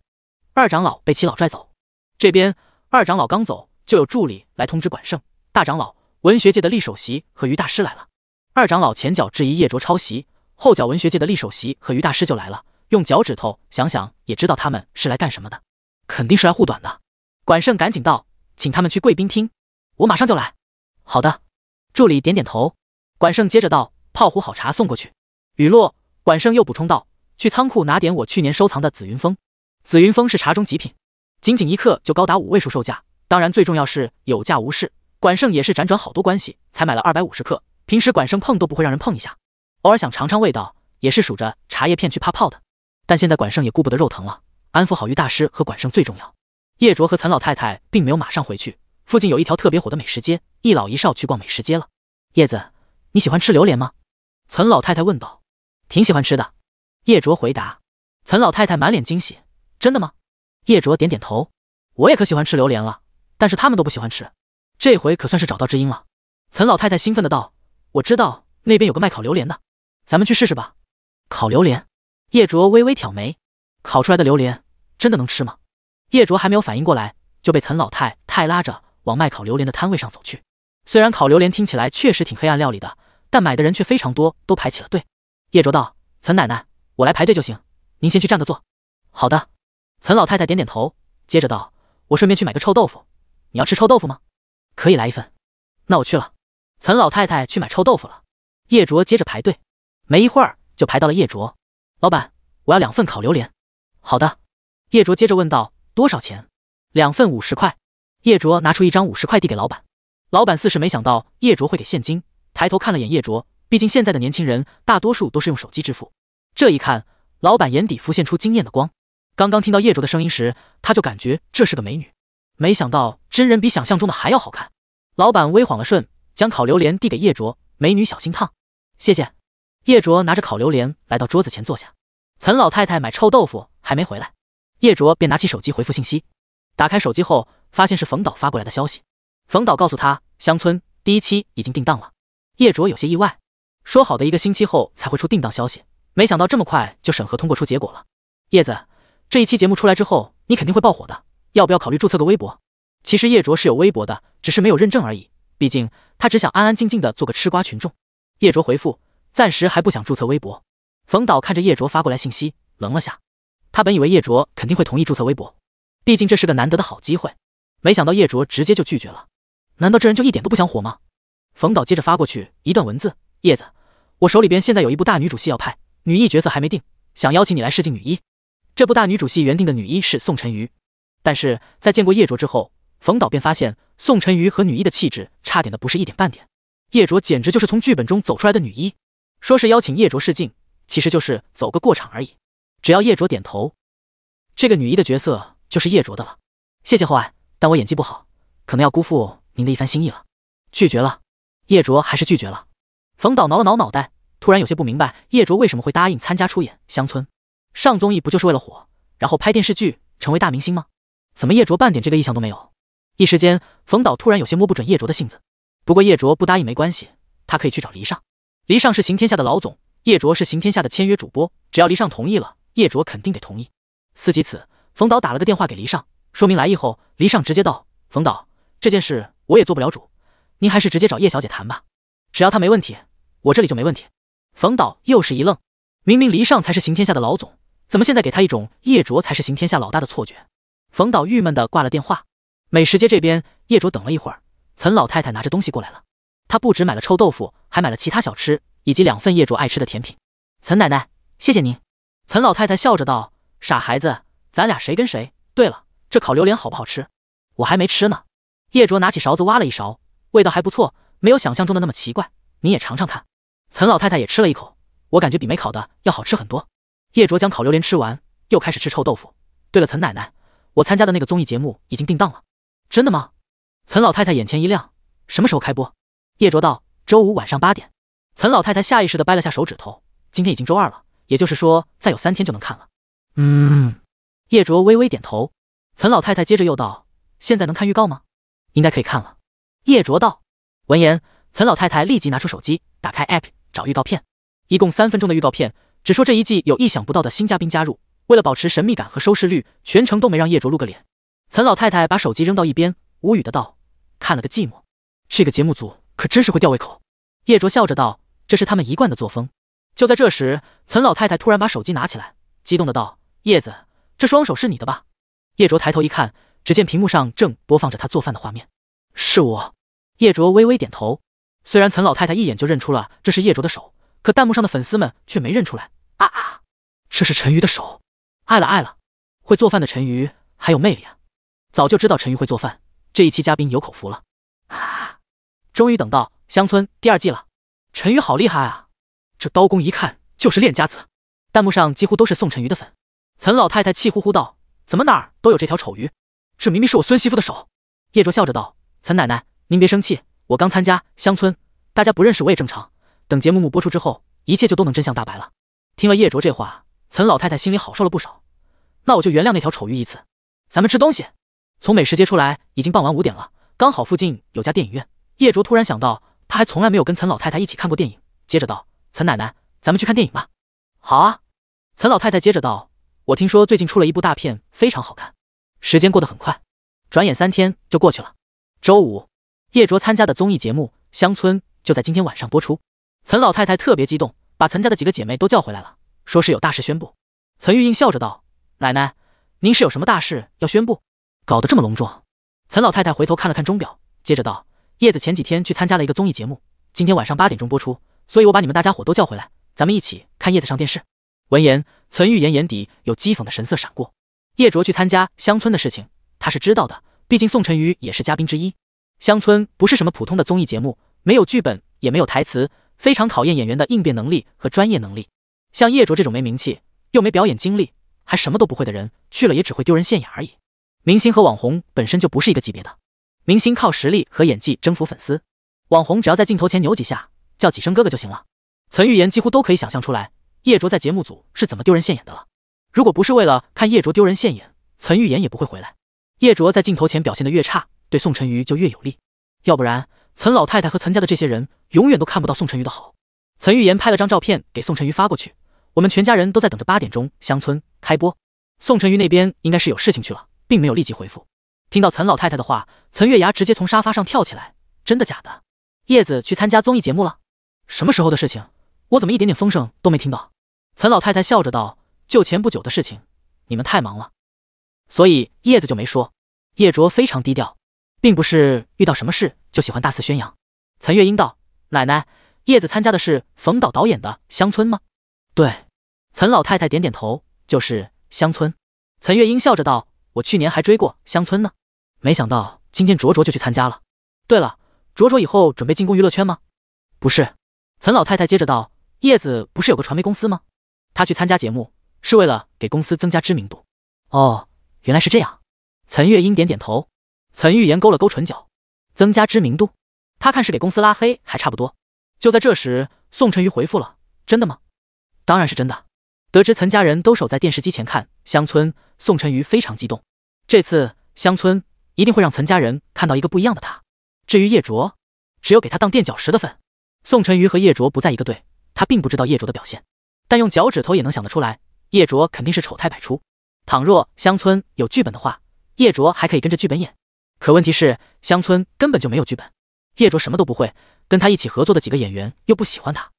S1: 二长老被齐老拽走。这边，二长老刚走，就有助理来通知管盛大长老。文学界的厉首席和于大师来了。二长老前脚质疑叶卓抄袭，后脚文学界的厉首席和于大师就来了。用脚趾头想想，也知道他们是来干什么的，肯定是来护短的。管盛赶紧道：“请他们去贵宾厅，我马上就来。”好的。助理点点头。管盛接着道：“泡壶好茶送过去。”雨落。管盛又补充道：“去仓库拿点我去年收藏的紫云峰。紫云峰是茶中极品，仅仅一克就高达五位数售价。当然，最重要是有价无市。”管盛也是辗转好多关系才买了二百五十克，平时管盛碰都不会让人碰一下，偶尔想尝尝味道，也是数着茶叶片去怕泡的。但现在管盛也顾不得肉疼了，安抚好于大师和管盛最重要。叶卓和岑老太太并没有马上回去，附近有一条特别火的美食街，一老一少去逛美食街了。叶子，你喜欢吃榴莲吗？岑老太太问道。挺喜欢吃的，叶卓回答。岑老太太满脸惊喜，真的吗？叶卓点点头。我也可喜欢吃榴莲了，但是他们都不喜欢吃。这回可算是找到知音了，岑老太太兴奋的道：“我知道那边有个卖烤榴莲的，咱们去试试吧。”烤榴莲，叶卓微微挑眉：“烤出来的榴莲真的能吃吗？”叶卓还没有反应过来，就被岑老太太拉着往卖烤榴莲的摊位上走去。虽然烤榴莲听起来确实挺黑暗料理的，但买的人却非常多，都排起了队。叶卓道：“岑奶奶，我来排队就行，您先去占个座。”“好的。”岑老太太点点头，接着道：“我顺便去买个臭豆腐，你要吃臭豆腐吗？”可以来一份，那我去了。岑老太太去买臭豆腐了。叶卓接着排队，没一会儿就排到了叶卓。老板，我要两份烤榴莲。好的。叶卓接着问道，多少钱？两份五十块。叶卓拿出一张五十块递给老板。老板似是没想到叶卓会给现金，抬头看了眼叶卓，毕竟现在的年轻人大多数都是用手机支付。这一看，老板眼底浮现出惊艳的光。刚刚听到叶卓的声音时，他就感觉这是个美女。没想到真人比想象中的还要好看。老板微晃了瞬，将烤榴莲递给叶卓。美女小心烫，谢谢。叶卓拿着烤榴莲来到桌子前坐下。岑老太太买臭豆腐还没回来，叶卓便拿起手机回复信息。打开手机后，发现是冯导发过来的消息。冯导告诉他，乡村第一期已经定档了。叶卓有些意外，说好的一个星期后才会出定档消息，没想到这么快就审核通过出结果了。叶子这一期节目出来之后，你肯定会爆火的。要不要考虑注册个微博？其实叶卓是有微博的，只是没有认证而已。毕竟他只想安安静静的做个吃瓜群众。叶卓回复：暂时还不想注册微博。冯导看着叶卓发过来信息，愣了下。他本以为叶卓肯定会同意注册微博，毕竟这是个难得的好机会。没想到叶卓直接就拒绝了。难道这人就一点都不想火吗？冯导接着发过去一段文字：叶子，我手里边现在有一部大女主戏要拍，女一角色还没定，想邀请你来试镜女一。这部大女主戏原定的女一是宋晨瑜。但是在见过叶卓之后，冯导便发现宋晨瑜和女一的气质差点的不是一点半点。叶卓简直就是从剧本中走出来的女一。说是邀请叶卓试镜，其实就是走个过场而已。只要叶卓点头，这个女一的角色就是叶卓的了。谢谢厚爱，但我演技不好，可能要辜负您的一番心意了。拒绝了，叶卓还是拒绝了。冯导挠了挠脑袋，突然有些不明白叶卓为什么会答应参加出演乡村上综艺，不就是为了火，然后拍电视剧成为大明星吗？怎么叶卓半点这个意向都没有？一时间，冯导突然有些摸不准叶卓的性子。不过叶卓不答应没关系，他可以去找黎尚。黎尚是行天下的老总，叶卓是行天下的签约主播，只要黎尚同意了，叶卓肯定得同意。思及此，冯导打了个电话给黎尚，说明来意后，黎尚直接道：“冯导，这件事我也做不了主，您还是直接找叶小姐谈吧。只要她没问题，我这里就没问题。”冯导又是一愣，明明黎尚才是行天下的老总，怎么现在给他一种叶卓才是行天下老大的错觉？冯导郁闷的挂了电话。美食街这边，叶卓等了一会儿，岑老太太拿着东西过来了。她不止买了臭豆腐，还买了其他小吃以及两份叶卓爱吃的甜品。岑奶奶，谢谢您。岑老太太笑着道：“傻孩子，咱俩谁跟谁？对了，这烤榴莲好不好吃？我还没吃呢。”叶卓拿起勺子挖了一勺，味道还不错，没有想象中的那么奇怪。您也尝尝看。岑老太太也吃了一口，我感觉比没烤的要好吃很多。叶卓将烤榴莲吃完，又开始吃臭豆腐。对了，岑奶奶。我参加的那个综艺节目已经定档了，真的吗？岑老太太眼前一亮，什么时候开播？叶卓道，周五晚上八点。岑老太太下意识的掰了下手指头，今天已经周二了，也就是说，再有三天就能看了。嗯。叶卓微微点头。岑老太太接着又道，现在能看预告吗？应该可以看了。叶卓道。闻言，岑老太太立即拿出手机，打开 app 找预告片，一共三分钟的预告片，只说这一季有意想不到的新嘉宾加入。为了保持神秘感和收视率，全程都没让叶卓露个脸。岑老太太把手机扔到一边，无语的道：“看了个寂寞，这个节目组可真是会吊胃口。”叶卓笑着道：“这是他们一贯的作风。”就在这时，岑老太太突然把手机拿起来，激动的道：“叶子，这双手是你的吧？”叶卓抬头一看，只见屏幕上正播放着他做饭的画面，是我。叶卓微微点头。虽然岑老太太一眼就认出了这是叶卓的手，可弹幕上的粉丝们却没认出来，啊啊，这是陈鱼的手！爱了爱了，会做饭的陈鱼还有魅力啊！早就知道陈鱼会做饭，这一期嘉宾有口福了啊！终于等到《乡村》第二季了，陈鱼好厉害啊！这刀工一看就是练家子，弹幕上几乎都是宋陈鱼的粉。岑老太太气呼呼道：“怎么哪儿都有这条丑鱼？这明明是我孙媳妇的手！”叶卓笑着道：“岑奶奶，您别生气，我刚参加《乡村》，大家不认识我也正常。等节目目播出之后，一切就都能真相大白了。”听了叶卓这话。岑老太太心里好受了不少，那我就原谅那条丑鱼一次。咱们吃东西。从美食街出来，已经傍晚五点了，刚好附近有家电影院。叶卓突然想到，他还从来没有跟岑老太太一起看过电影，接着道：“岑奶奶，咱们去看电影吧。”“好啊。”岑老太太接着道：“我听说最近出了一部大片，非常好看。”时间过得很快，转眼三天就过去了。周五，叶卓参加的综艺节目《乡村》就在今天晚上播出。岑老太太特别激动，把岑家的几个姐妹都叫回来了。说是有大事宣布，岑玉英笑着道：“奶奶，您是有什么大事要宣布，搞得这么隆重？”岑老太太回头看了看钟表，接着道：“叶子前几天去参加了一个综艺节目，今天晚上八点钟播出，所以我把你们大家伙都叫回来，咱们一起看叶子上电视。”闻言，岑玉言眼底有讥讽的神色闪过。叶卓去参加乡村的事情，他是知道的，毕竟宋晨瑜也是嘉宾之一。乡村不是什么普通的综艺节目，没有剧本，也没有台词，非常考验演员的应变能力和专业能力。像叶卓这种没名气又没表演经历，还什么都不会的人，去了也只会丢人现眼而已。明星和网红本身就不是一个级别的，明星靠实力和演技征服粉丝，网红只要在镜头前扭几下，叫几声哥哥就行了。岑玉言几乎都可以想象出来，叶卓在节目组是怎么丢人现眼的了。如果不是为了看叶卓丢人现眼，岑玉言也不会回来。叶卓在镜头前表现的越差，对宋晨瑜就越有利。要不然，岑老太太和岑家的这些人永远都看不到宋晨瑜的好。岑玉言拍了张照片给宋晨瑜发过去。我们全家人都在等着八点钟《乡村》开播，宋晨瑜那边应该是有事情去了，并没有立即回复。听到岑老太太的话，岑月牙直接从沙发上跳起来：“真的假的？叶子去参加综艺节目了？什么时候的事情？我怎么一点点风声都没听到？”岑老太太笑着道：“就前不久的事情，你们太忙了，所以叶子就没说。叶卓非常低调，并不是遇到什么事就喜欢大肆宣扬。”岑月英道：“奶奶，叶子参加的是冯导导演的《乡村》吗？”对。岑老太太点点头，就是乡村。岑月英笑着道：“我去年还追过乡村呢，没想到今天卓卓就去参加了。”对了，卓卓以后准备进攻娱乐圈吗？不是。岑老太太接着道：“叶子不是有个传媒公司吗？他去参加节目是为了给公司增加知名度。”哦，原来是这样。岑月英点点头。岑玉言勾了勾唇角，增加知名度，他看是给公司拉黑还差不多。就在这时，宋晨瑜回复了：“真的吗？”“当然是真的。”得知岑家人都守在电视机前看《乡村》，宋晨瑜非常激动。这次《乡村》一定会让岑家人看到一个不一样的他。至于叶卓，只有给他当垫脚石的份。宋晨瑜和叶卓不在一个队，他并不知道叶卓的表现，但用脚趾头也能想得出来，叶卓肯定是丑态百出。倘若《乡村》有剧本的话，叶卓还可以跟着剧本演。可问题是，《乡村》根本就没有剧本，叶卓什么都不会，跟他一起合作的几个演员又不喜欢他。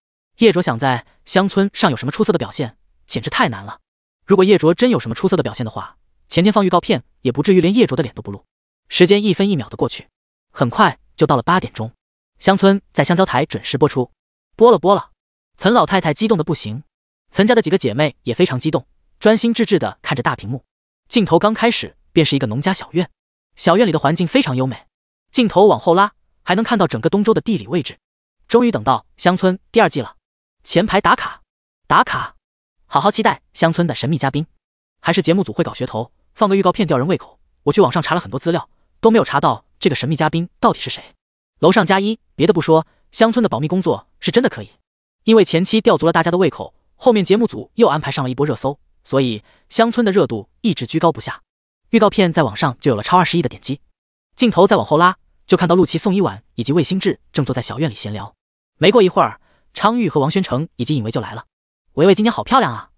S1: 叶卓想在《乡村》上有什么出色的表现？简直太难了！如果叶卓真有什么出色的表现的话，前天放预告片也不至于连叶卓的脸都不露。时间一分一秒的过去，很快就到了八点钟。乡村在香蕉台准时播出，播了播了。岑老太太激动的不行，岑家的几个姐妹也非常激动，专心致志的看着大屏幕。镜头刚开始便是一个农家小院，小院里的环境非常优美。镜头往后拉，还能看到整个东周的地理位置。终于等到乡村第二季了，前排打卡，打卡。好好期待乡村的神秘嘉宾，还是节目组会搞噱头，放个预告片吊人胃口。我去网上查了很多资料，都没有查到这个神秘嘉宾到底是谁。楼上加一，别的不说，乡村的保密工作是真的可以，因为前期吊足了大家的胃口，后面节目组又安排上了一波热搜，所以乡村的热度一直居高不下。预告片在网上就有了超二十亿的点击。镜头再往后拉，就看到陆琪、宋一婉以及魏星志正坐在小院里闲聊。没过一会儿，昌钰和王宣成以及尹维就来了。维维今年好漂亮啊！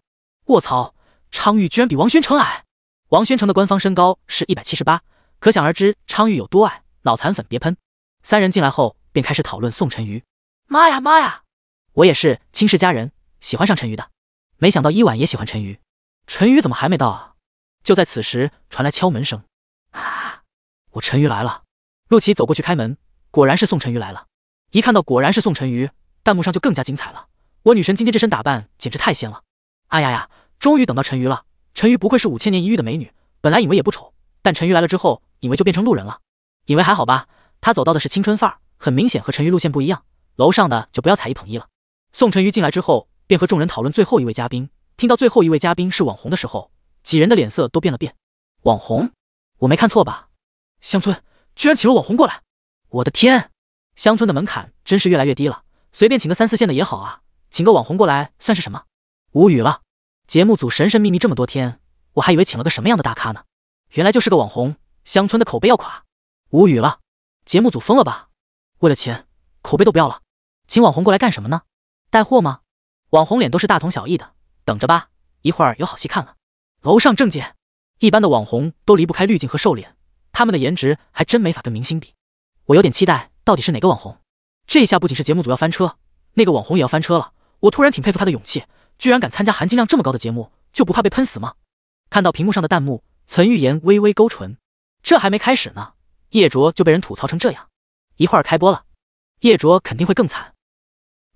S1: 卧槽，昌钰居然比王宣成矮。王宣成的官方身高是一百七十八，可想而知昌钰有多矮。脑残粉别喷。三人进来后便开始讨论宋晨瑜。妈呀妈呀！我也是倾世佳人，喜欢上晨瑜的。没想到伊婉也喜欢晨瑜。晨瑜怎么还没到啊？就在此时传来敲门声。啊！我晨瑜来了。陆琪走过去开门，果然是宋晨瑜来了。一看到果然是宋晨瑜，弹幕上就更加精彩了。我女神今天这身打扮简直太仙了！哎呀呀，终于等到陈鱼了。陈鱼不愧是五千年一遇的美女，本来尹为也不丑，但陈鱼来了之后，尹为就变成路人了。尹为还好吧？她走到的是青春范儿，很明显和陈鱼路线不一样。楼上的就不要踩一捧一了。宋陈鱼进来之后，便和众人讨论最后一位嘉宾。听到最后一位嘉宾是网红的时候，几人的脸色都变了变。网红？我没看错吧？乡村居然请了网红过来！我的天，乡村的门槛真是越来越低了，随便请个三四线的也好啊。请个网红过来算是什么？无语了！节目组神神秘秘这么多天，我还以为请了个什么样的大咖呢，原来就是个网红，乡村的口碑要垮，无语了！节目组疯了吧？为了钱，口碑都不要了？请网红过来干什么呢？带货吗？网红脸都是大同小异的，等着吧，一会儿有好戏看了。楼上正解，一般的网红都离不开滤镜和瘦脸，他们的颜值还真没法跟明星比。我有点期待到底是哪个网红。这一下不仅是节目组要翻车，那个网红也要翻车了。我突然挺佩服他的勇气，居然敢参加含金量这么高的节目，就不怕被喷死吗？看到屏幕上的弹幕，岑玉言微微勾唇，这还没开始呢，叶卓就被人吐槽成这样，一会儿开播了，叶卓肯定会更惨。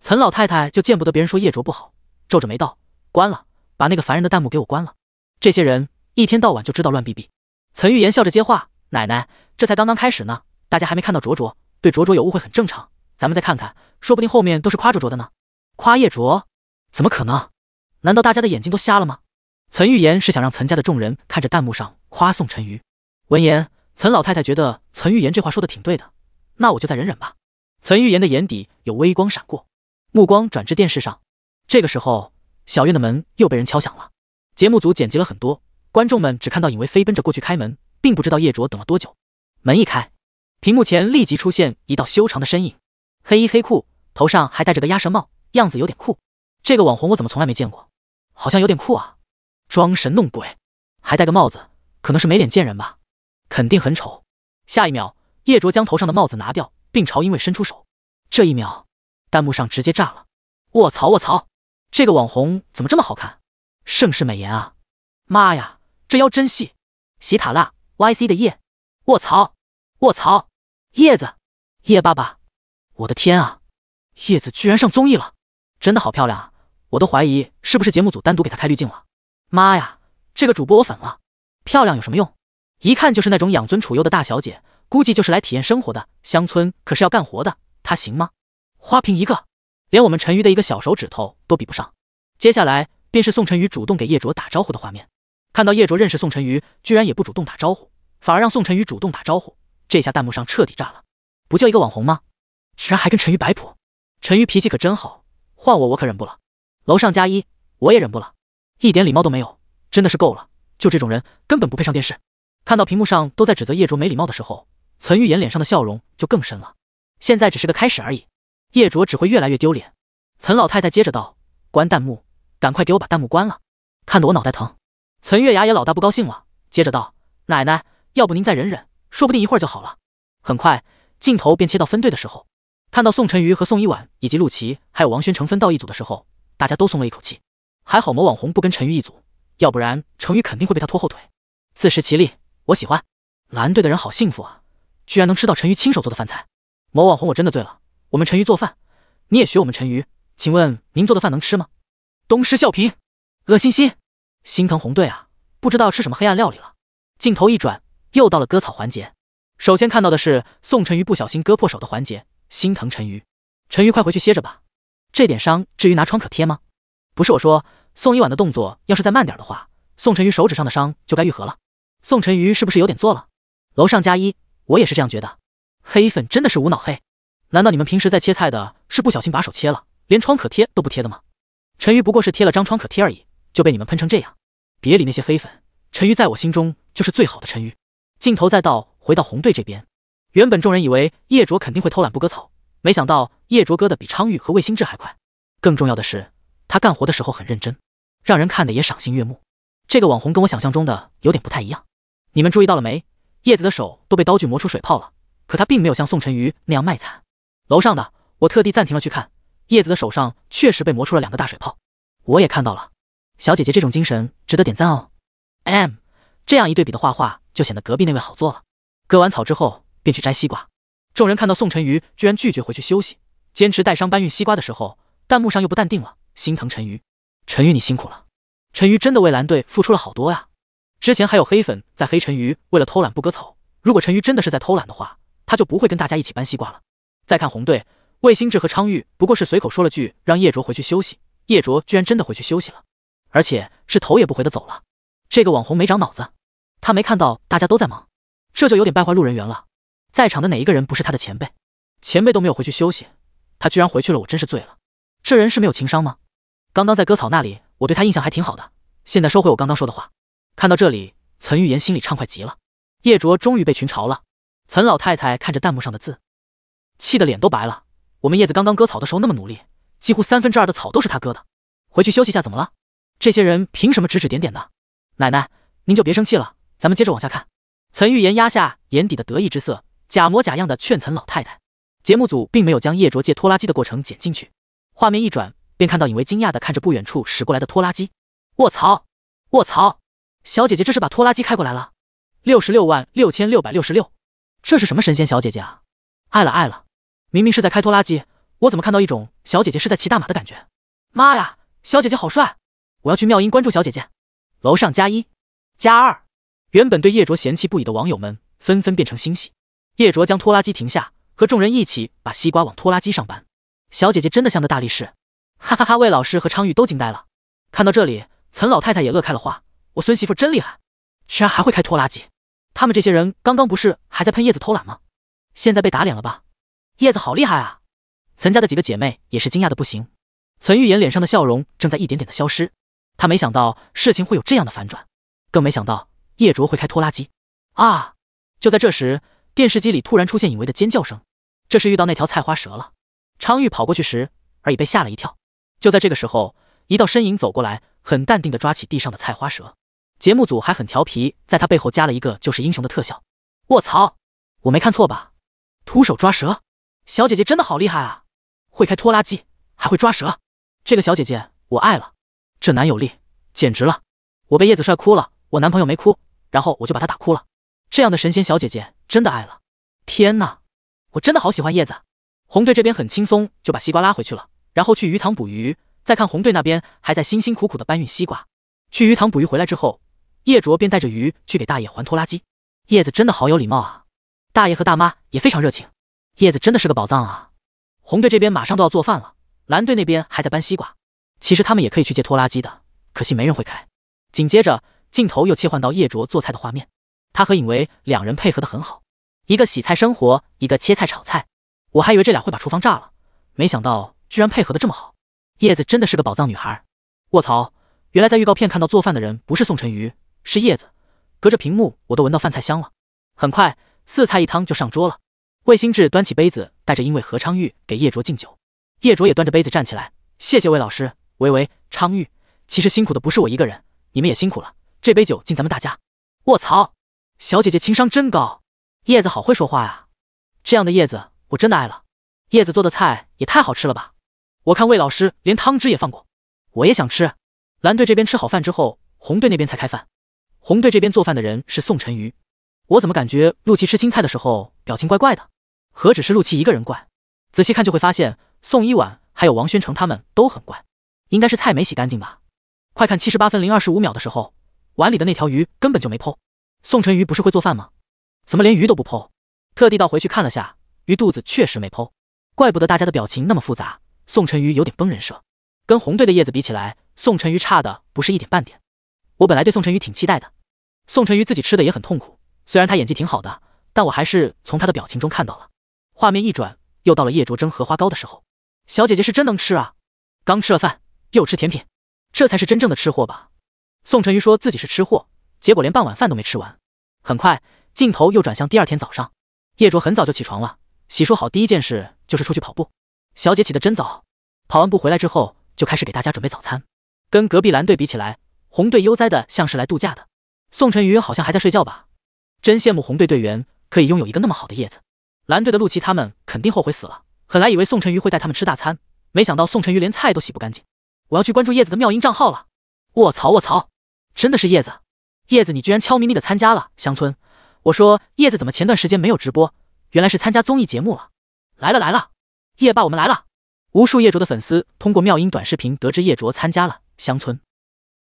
S1: 岑老太太就见不得别人说叶卓不好，皱着眉道：“关了，把那个烦人的弹幕给我关了，这些人一天到晚就知道乱哔哔。”岑玉言笑着接话：“奶奶，这才刚刚开始呢，大家还没看到卓卓，对卓卓有误会很正常，咱们再看看，说不定后面都是夸卓卓的呢。”夸叶卓？怎么可能？难道大家的眼睛都瞎了吗？岑玉言是想让岑家的众人看着弹幕上夸宋晨瑜。闻言，岑老太太觉得岑玉言这话说的挺对的，那我就再忍忍吧。岑玉言的眼底有微光闪过，目光转至电视上。这个时候，小院的门又被人敲响了。节目组剪辑了很多，观众们只看到尹薇飞奔着过去开门，并不知道叶卓等了多久。门一开，屏幕前立即出现一道修长的身影，黑衣黑裤，头上还戴着个鸭舌帽。样子有点酷，这个网红我怎么从来没见过？好像有点酷啊，装神弄鬼，还戴个帽子，可能是没脸见人吧，肯定很丑。下一秒，叶卓将头上的帽子拿掉，并朝因为伸出手。这一秒，弹幕上直接炸了！卧槽卧槽，这个网红怎么这么好看？盛世美颜啊！妈呀，这腰真细！喜塔腊 Y C 的叶，卧槽卧槽，叶子叶爸爸，我的天啊，叶子居然上综艺了！真的好漂亮啊！我都怀疑是不是节目组单独给她开滤镜了。妈呀，这个主播我粉了。漂亮有什么用？一看就是那种养尊处优的大小姐，估计就是来体验生活的。乡村可是要干活的，她行吗？花瓶一个，连我们陈鱼的一个小手指头都比不上。接下来便是宋晨鱼主动给叶卓打招呼的画面。看到叶卓认识宋晨鱼，居然也不主动打招呼，反而让宋晨鱼主动打招呼。这下弹幕上彻底炸了。不就一个网红吗？居然还跟陈鱼摆谱。陈鱼脾气可真好。换我，我可忍不了。楼上加一，我也忍不了。一点礼貌都没有，真的是够了。就这种人，根本不配上电视。看到屏幕上都在指责叶卓没礼貌的时候，岑玉妍脸上的笑容就更深了。现在只是个开始而已，叶卓只会越来越丢脸。岑老太太接着道：“关弹幕，赶快给我把弹幕关了，看得我脑袋疼。”岑月牙也老大不高兴了，接着道：“奶奶，要不您再忍忍，说不定一会儿就好了。”很快，镜头便切到分队的时候。看到宋晨瑜和宋一婉以及陆琪还有王轩成分到一组的时候，大家都松了一口气。还好某网红不跟陈瑜一组，要不然陈瑜肯定会被他拖后腿。自食其力，我喜欢。蓝队的人好幸福啊，居然能吃到陈瑜亲手做的饭菜。某网红我真的醉了，我们陈瑜做饭，你也学我们陈瑜。请问您做的饭能吃吗？东施效颦，恶心心。心疼红队啊，不知道吃什么黑暗料理了。镜头一转，又到了割草环节。首先看到的是宋晨瑜不小心割破手的环节。心疼陈鱼，陈鱼快回去歇着吧，这点伤至于拿创可贴吗？不是我说，宋一晚的动作要是再慢点的话，宋陈鱼手指上的伤就该愈合了。宋陈鱼是不是有点做了？楼上加一，我也是这样觉得。黑粉真的是无脑黑，难道你们平时在切菜的是不小心把手切了，连创可贴都不贴的吗？陈鱼不过是贴了张创可贴而已，就被你们喷成这样。别理那些黑粉，陈鱼在我心中就是最好的陈鱼。镜头再到，回到红队这边。原本众人以为叶卓肯定会偷懒不割草，没想到叶卓割的比昌玉和魏星志还快。更重要的是，他干活的时候很认真，让人看的也赏心悦目。这个网红跟我想象中的有点不太一样。你们注意到了没？叶子的手都被刀具磨出水泡了，可他并没有像宋晨瑜那样卖惨。楼上的，我特地暂停了去看，叶子的手上确实被磨出了两个大水泡。我也看到了，小姐姐这种精神值得点赞哦。M，这样一对比的画画，就显得隔壁那位好做了。割完草之后。便去摘西瓜。众人看到宋陈鱼居然拒绝回去休息，坚持带伤搬运西瓜的时候，弹幕上又不淡定了，心疼陈鱼。陈鱼，你辛苦了。陈鱼真的为蓝队付出了好多呀。之前还有黑粉在黑陈鱼，为了偷懒不割草。如果陈鱼真的是在偷懒的话，他就不会跟大家一起搬西瓜了。再看红队，魏星志和昌玉不过是随口说了句让叶卓回去休息，叶卓居然真的回去休息了，而且是头也不回的走了。这个网红没长脑子，他没看到大家都在忙，这就有点败坏路人缘了。在场的哪一个人不是他的前辈？前辈都没有回去休息，他居然回去了，我真是醉了。这人是没有情商吗？刚刚在割草那里，我对他印象还挺好的。现在收回我刚刚说的话。看到这里，岑玉言心里畅快极了。叶卓终于被群嘲了。岑老太太看着弹幕上的字，气得脸都白了。我们叶子刚刚割草的时候那么努力，几乎三分之二的草都是他割的。回去休息下怎么了？这些人凭什么指指点点的？奶奶，您就别生气了，咱们接着往下看。岑玉言压下眼底的得意之色。假模假样的劝岑老太太，节目组并没有将叶卓借拖拉机的过程剪进去。画面一转，便看到尹薇惊讶的看着不远处驶过来的拖拉机。卧槽！卧槽！小姐姐这是把拖拉机开过来了。六十六万六千六百六十六，这是什么神仙小姐姐啊！爱了爱了！明明是在开拖拉机，我怎么看到一种小姐姐是在骑大马的感觉？妈呀，小姐姐好帅！我要去妙音关注小姐姐。楼上加一加二。原本对叶卓嫌弃不已的网友们纷纷变成欣喜。叶卓将拖拉机停下，和众人一起把西瓜往拖拉机上搬。小姐姐真的像个大力士，哈哈哈！魏老师和昌玉都惊呆了。看到这里，岑老太太也乐开了花。我孙媳妇真厉害，居然还会开拖拉机。他们这些人刚刚不是还在喷叶子偷懒吗？现在被打脸了吧？叶子好厉害啊！岑家的几个姐妹也是惊讶的不行。岑玉言脸上的笑容正在一点点的消失。他没想到事情会有这样的反转，更没想到叶卓会开拖拉机啊！就在这时。电视机里突然出现尹维的尖叫声，这是遇到那条菜花蛇了。昌玉跑过去时，而已被吓了一跳。就在这个时候，一道身影走过来，很淡定的抓起地上的菜花蛇。节目组还很调皮，在他背后加了一个就是英雄的特效。卧槽，我没看错吧？徒手抓蛇，小姐姐真的好厉害啊！会开拖拉机，还会抓蛇，这个小姐姐我爱了。这男友力简直了，我被叶子帅哭了，我男朋友没哭，然后我就把他打哭了。这样的神仙小姐姐真的爱了！天呐，我真的好喜欢叶子。红队这边很轻松就把西瓜拉回去了，然后去鱼塘捕鱼。再看红队那边还在辛辛苦苦的搬运西瓜，去鱼塘捕鱼回来之后，叶卓便带着鱼去给大爷还拖拉机。叶子真的好有礼貌啊！大爷和大妈也非常热情。叶子真的是个宝藏啊！红队这边马上都要做饭了，蓝队那边还在搬西瓜。其实他们也可以去借拖拉机的，可惜没人会开。紧接着，镜头又切换到叶卓做菜的画面。他和尹维两人配合得很好，一个洗菜生活，一个切菜炒菜。我还以为这俩会把厨房炸了，没想到居然配合得这么好。叶子真的是个宝藏女孩。卧槽！原来在预告片看到做饭的人不是宋晨瑜，是叶子。隔着屏幕我都闻到饭菜香了。很快，四菜一汤就上桌了。魏新志端起杯子，带着因为何昌玉给叶卓敬酒。叶卓也端着杯子站起来，谢谢魏老师，维维昌玉。其实辛苦的不是我一个人，你们也辛苦了。这杯酒敬咱们大家。卧槽！小姐姐情商真高，叶子好会说话呀，这样的叶子我真的爱了。叶子做的菜也太好吃了吧！我看魏老师连汤汁也放过，我也想吃。蓝队这边吃好饭之后，红队那边才开饭。红队这边做饭的人是宋晨瑜，我怎么感觉陆琪吃青菜的时候表情怪怪的？何止是陆琪一个人怪，仔细看就会发现宋一晚还有王宣成他们都很怪，应该是菜没洗干净吧。快看七十八分零二十五秒的时候，碗里的那条鱼根本就没剖。宋晨瑜不是会做饭吗？怎么连鱼都不剖？特地倒回去看了下，鱼肚子确实没剖，怪不得大家的表情那么复杂。宋晨瑜有点崩人设，跟红队的叶子比起来，宋晨瑜差的不是一点半点。我本来对宋晨瑜挺期待的，宋晨瑜自己吃的也很痛苦，虽然他演技挺好的，但我还是从他的表情中看到了。画面一转，又到了叶卓蒸荷花糕的时候，小姐姐是真能吃啊！刚吃了饭又吃甜品，这才是真正的吃货吧？宋晨瑜说自己是吃货。结果连半碗饭都没吃完。很快，镜头又转向第二天早上，叶卓很早就起床了，洗漱好，第一件事就是出去跑步。小姐起得真早。跑完步回来之后，就开始给大家准备早餐。跟隔壁蓝队比起来，红队悠哉的像是来度假的。宋晨瑜好像还在睡觉吧？真羡慕红队队员可以拥有一个那么好的叶子。蓝队的陆琪他们肯定后悔死了。本来以为宋晨瑜会带他们吃大餐，没想到宋晨瑜连菜都洗不干净。我要去关注叶子的妙音账号了。卧槽！卧槽！真的是叶子。叶子，你居然悄咪咪的参加了《乡村》！我说叶子怎么前段时间没有直播，原来是参加综艺节目了。来了来了，叶霸我们来了！无数叶卓的粉丝通过妙音短视频得知叶卓参加了《乡村》，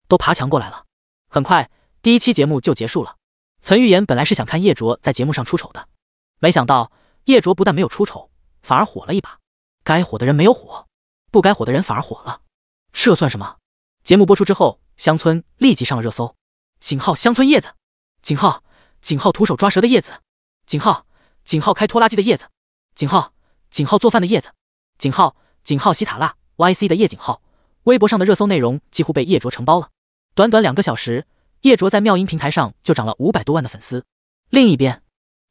S1: 都爬墙过来了。很快，第一期节目就结束了。曾玉言本来是想看叶卓在节目上出丑的，没想到叶卓不但没有出丑，反而火了一把。该火的人没有火，不该火的人反而火了，这算什么？节目播出之后，《乡村》立即上了热搜。井号乡村叶子，井号井号徒手抓蛇的叶子，井号井号开拖拉机的叶子，井号井号做饭的叶子，井号井号西塔拉 Y C 的叶井号微博上的热搜内容几乎被叶卓承包了。短短两个小时，叶卓在妙音平台上就涨了五百多万的粉丝。另一边，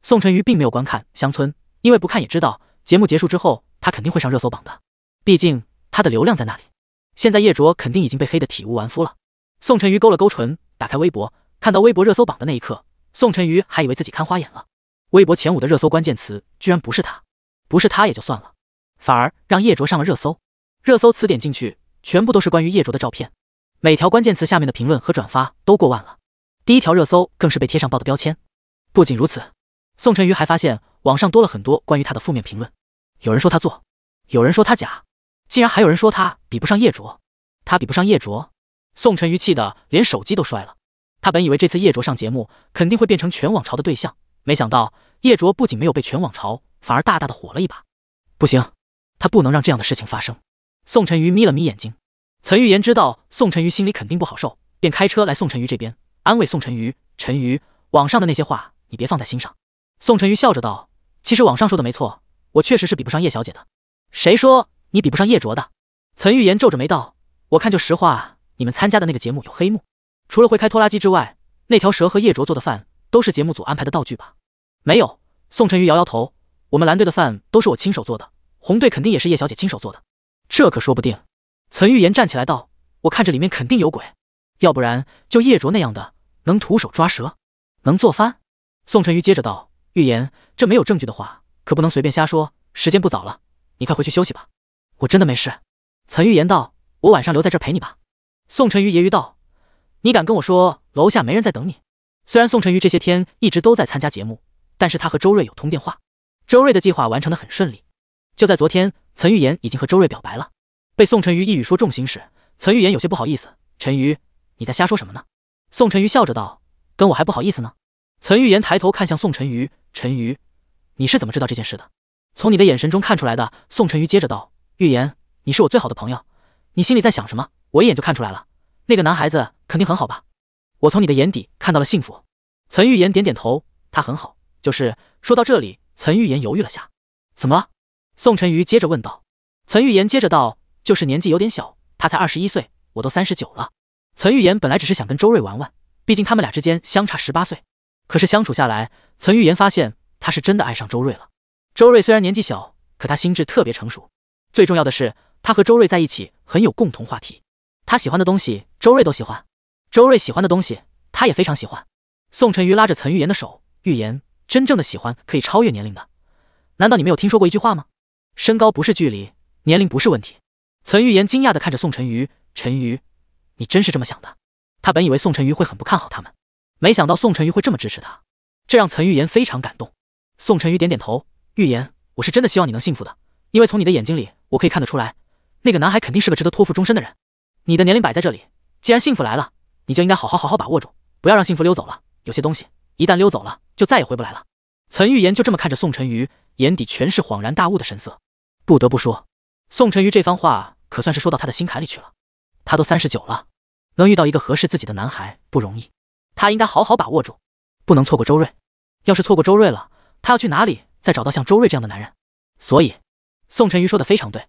S1: 宋晨瑜并没有观看乡村，因为不看也知道，节目结束之后他肯定会上热搜榜的，毕竟他的流量在那里。现在叶卓肯定已经被黑得体无完肤了。宋晨瑜勾了勾唇，打开微博，看到微博热搜榜的那一刻，宋晨瑜还以为自己看花眼了。微博前五的热搜关键词居然不是他，不是他也就算了，反而让叶卓上了热搜。热搜词典进去，全部都是关于叶卓的照片，每条关键词下面的评论和转发都过万了。第一条热搜更是被贴上“爆”的标签。不仅如此，宋晨瑜还发现网上多了很多关于他的负面评论。有人说他作，有人说他假，竟然还有人说他比不上叶卓。他比不上叶卓？宋晨瑜气得连手机都摔了。他本以为这次叶卓上节目肯定会变成全网嘲的对象，没想到叶卓不仅没有被全网嘲，反而大大的火了一把。不行，他不能让这样的事情发生。宋晨瑜眯了眯眼睛。岑玉言知道宋晨瑜心里肯定不好受，便开车来宋晨瑜这边安慰宋晨瑜：“晨瑜，网上的那些话你别放在心上。”宋晨瑜笑着道：“其实网上说的没错，我确实是比不上叶小姐的。”“谁说你比不上叶卓的？”岑玉言皱着眉道：“我看就实话。”你们参加的那个节目有黑幕？除了会开拖拉机之外，那条蛇和叶卓做的饭都是节目组安排的道具吧？没有，宋晨瑜摇摇头。我们蓝队的饭都是我亲手做的，红队肯定也是叶小姐亲手做的。这可说不定。岑玉言站起来道：“我看着里面肯定有鬼，要不然就叶卓那样的能徒手抓蛇，能做饭。”宋晨瑜接着道：“玉言，这没有证据的话，可不能随便瞎说。时间不早了，你快回去休息吧。我真的没事。”岑玉言道：“我晚上留在这陪你吧。”宋晨瑜揶揄道：“你敢跟我说楼下没人在等你？”虽然宋晨瑜这些天一直都在参加节目，但是他和周瑞有通电话。周瑞的计划完成的很顺利，就在昨天，岑玉言已经和周瑞表白了。被宋晨瑜一语说中心时，岑玉言有些不好意思：“陈瑜，你在瞎说什么呢？”宋晨瑜笑着道：“跟我还不好意思呢。”岑玉言抬头看向宋晨瑜：“陈瑜，你是怎么知道这件事的？从你的眼神中看出来的。”宋晨瑜接着道：“玉言，你是我最好的朋友，你心里在想什么？”我一眼就看出来了，那个男孩子肯定很好吧？我从你的眼底看到了幸福。岑玉言点点头，他很好。就是说到这里，岑玉言犹豫了下。怎么了？宋晨瑜接着问道。岑玉言接着道，就是年纪有点小，他才二十一岁，我都三十九了。岑玉言本来只是想跟周瑞玩玩，毕竟他们俩之间相差十八岁。可是相处下来，岑玉言发现他是真的爱上周瑞了。周瑞虽然年纪小，可他心智特别成熟。最重要的是，他和周瑞在一起很有共同话题。他喜欢的东西，周瑞都喜欢；周瑞喜欢的东西，他也非常喜欢。宋晨瑜拉着岑玉言的手，玉言，真正的喜欢可以超越年龄的。难道你没有听说过一句话吗？身高不是距离，年龄不是问题。岑玉言惊讶地看着宋晨瑜，陈瑜，你真是这么想的？他本以为宋晨瑜会很不看好他们，没想到宋晨瑜会这么支持他，这让岑玉言非常感动。宋晨瑜点点头，玉言，我是真的希望你能幸福的，因为从你的眼睛里，我可以看得出来，那个男孩肯定是个值得托付终身的人。你的年龄摆在这里，既然幸福来了，你就应该好好好好把握住，不要让幸福溜走了。有些东西一旦溜走了，就再也回不来了。岑玉言就这么看着宋晨瑜，眼底全是恍然大悟的神色。不得不说，宋晨瑜这番话可算是说到他的心坎里去了。他都三十九了，能遇到一个合适自己的男孩不容易，他应该好好把握住，不能错过周瑞。要是错过周瑞了，他要去哪里再找到像周瑞这样的男人？所以，宋晨瑜说的非常对。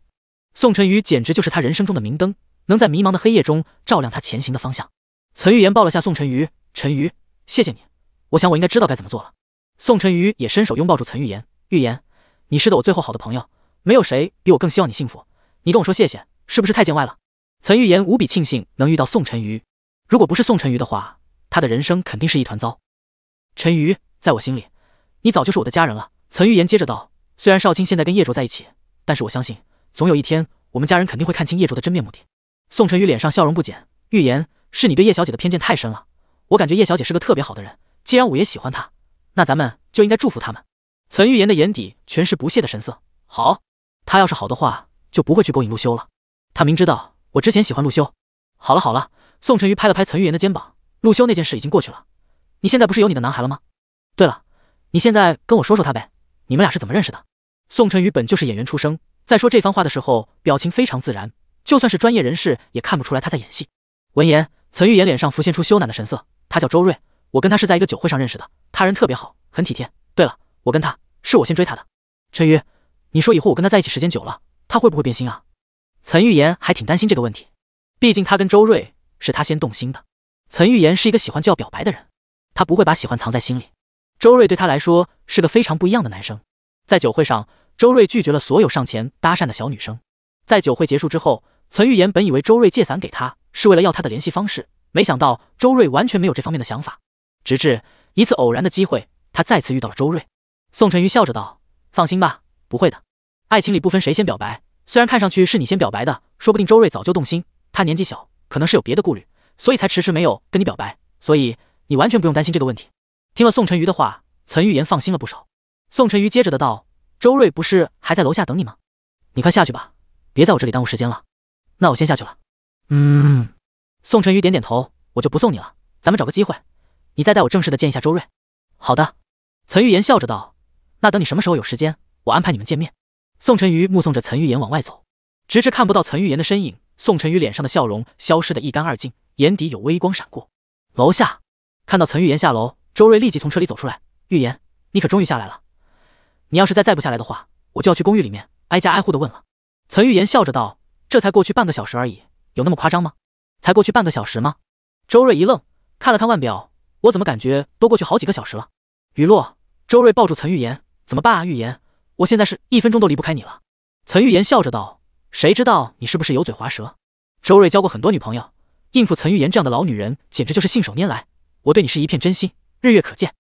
S1: 宋晨瑜简直就是他人生中的明灯。能在迷茫的黑夜中照亮他前行的方向。岑玉言抱了下宋晨瑜，晨瑜，谢谢你。我想我应该知道该怎么做了。宋晨瑜也伸手拥抱住岑玉言，玉言，你是的我最后好的朋友，没有谁比我更希望你幸福。你跟我说谢谢，是不是太见外了？岑玉言无比庆幸能遇到宋晨瑜，如果不是宋晨瑜的话，他的人生肯定是一团糟。陈瑜，在我心里，你早就是我的家人了。岑玉言接着道，虽然少卿现在跟叶卓在一起，但是我相信，总有一天，我们家人肯定会看清叶卓的真面目。的宋晨宇脸上笑容不减，玉言，是你对叶小姐的偏见太深了。我感觉叶小姐是个特别好的人，既然五爷喜欢她，那咱们就应该祝福他们。岑玉言的眼底全是不屑的神色。好，她要是好的话，就不会去勾引陆修了。她明知道我之前喜欢陆修。好了好了，宋晨宇拍了拍岑玉言的肩膀，陆修那件事已经过去了。你现在不是有你的男孩了吗？对了，你现在跟我说说他呗，你们俩是怎么认识的？宋晨宇本就是演员出身，在说这番话的时候，表情非常自然。就算是专业人士也看不出来他在演戏。闻言，岑玉言脸上浮现出羞赧的神色。他叫周瑞，我跟他是在一个酒会上认识的。他人特别好，很体贴。对了，我跟他是我先追他的。陈瑜，你说以后我跟他在一起时间久了，他会不会变心啊？岑玉言还挺担心这个问题，毕竟他跟周瑞是他先动心的。岑玉言是一个喜欢就要表白的人，他不会把喜欢藏在心里。周瑞对他来说是个非常不一样的男生。在酒会上，周瑞拒绝了所有上前搭讪的小女生。在酒会结束之后。岑玉言本以为周瑞借伞给他是为了要他的联系方式，没想到周瑞完全没有这方面的想法。直至一次偶然的机会，他再次遇到了周瑞。宋晨瑜笑着道：“放心吧，不会的。爱情里不分谁先表白，虽然看上去是你先表白的，说不定周瑞早就动心。他年纪小，可能是有别的顾虑，所以才迟迟没有跟你表白。所以你完全不用担心这个问题。”听了宋晨瑜的话，岑玉言放心了不少。宋晨瑜接着的道：“周瑞不是还在楼下等你吗？你快下去吧，别在我这里耽误时间了。”那我先下去了。嗯，宋晨宇点点头，我就不送你了。咱们找个机会，你再带我正式的见一下周瑞。好的，岑玉言笑着道。那等你什么时候有时间，我安排你们见面。宋晨宇目送着岑玉言往外走，直至看不到岑玉言的身影，宋晨宇脸上的笑容消失的一干二净，眼底有微光闪过。楼下看到岑玉言下楼，周瑞立即从车里走出来。玉言，你可终于下来了。你要是再再不下来的话，我就要去公寓里面挨家挨户的问了。岑玉言笑着道。这才过去半个小时而已，有那么夸张吗？才过去半个小时吗？周瑞一愣，看了看腕表，我怎么感觉都过去好几个小时了？雨落，周瑞抱住岑玉言，怎么办啊，玉言？我现在是一分钟都离不开你了。岑玉言笑着道：“谁知道你是不是油嘴滑舌？”周瑞交过很多女朋友，应付岑玉言这样的老女人简直就是信手拈来。我对你是一片真心，日月可见。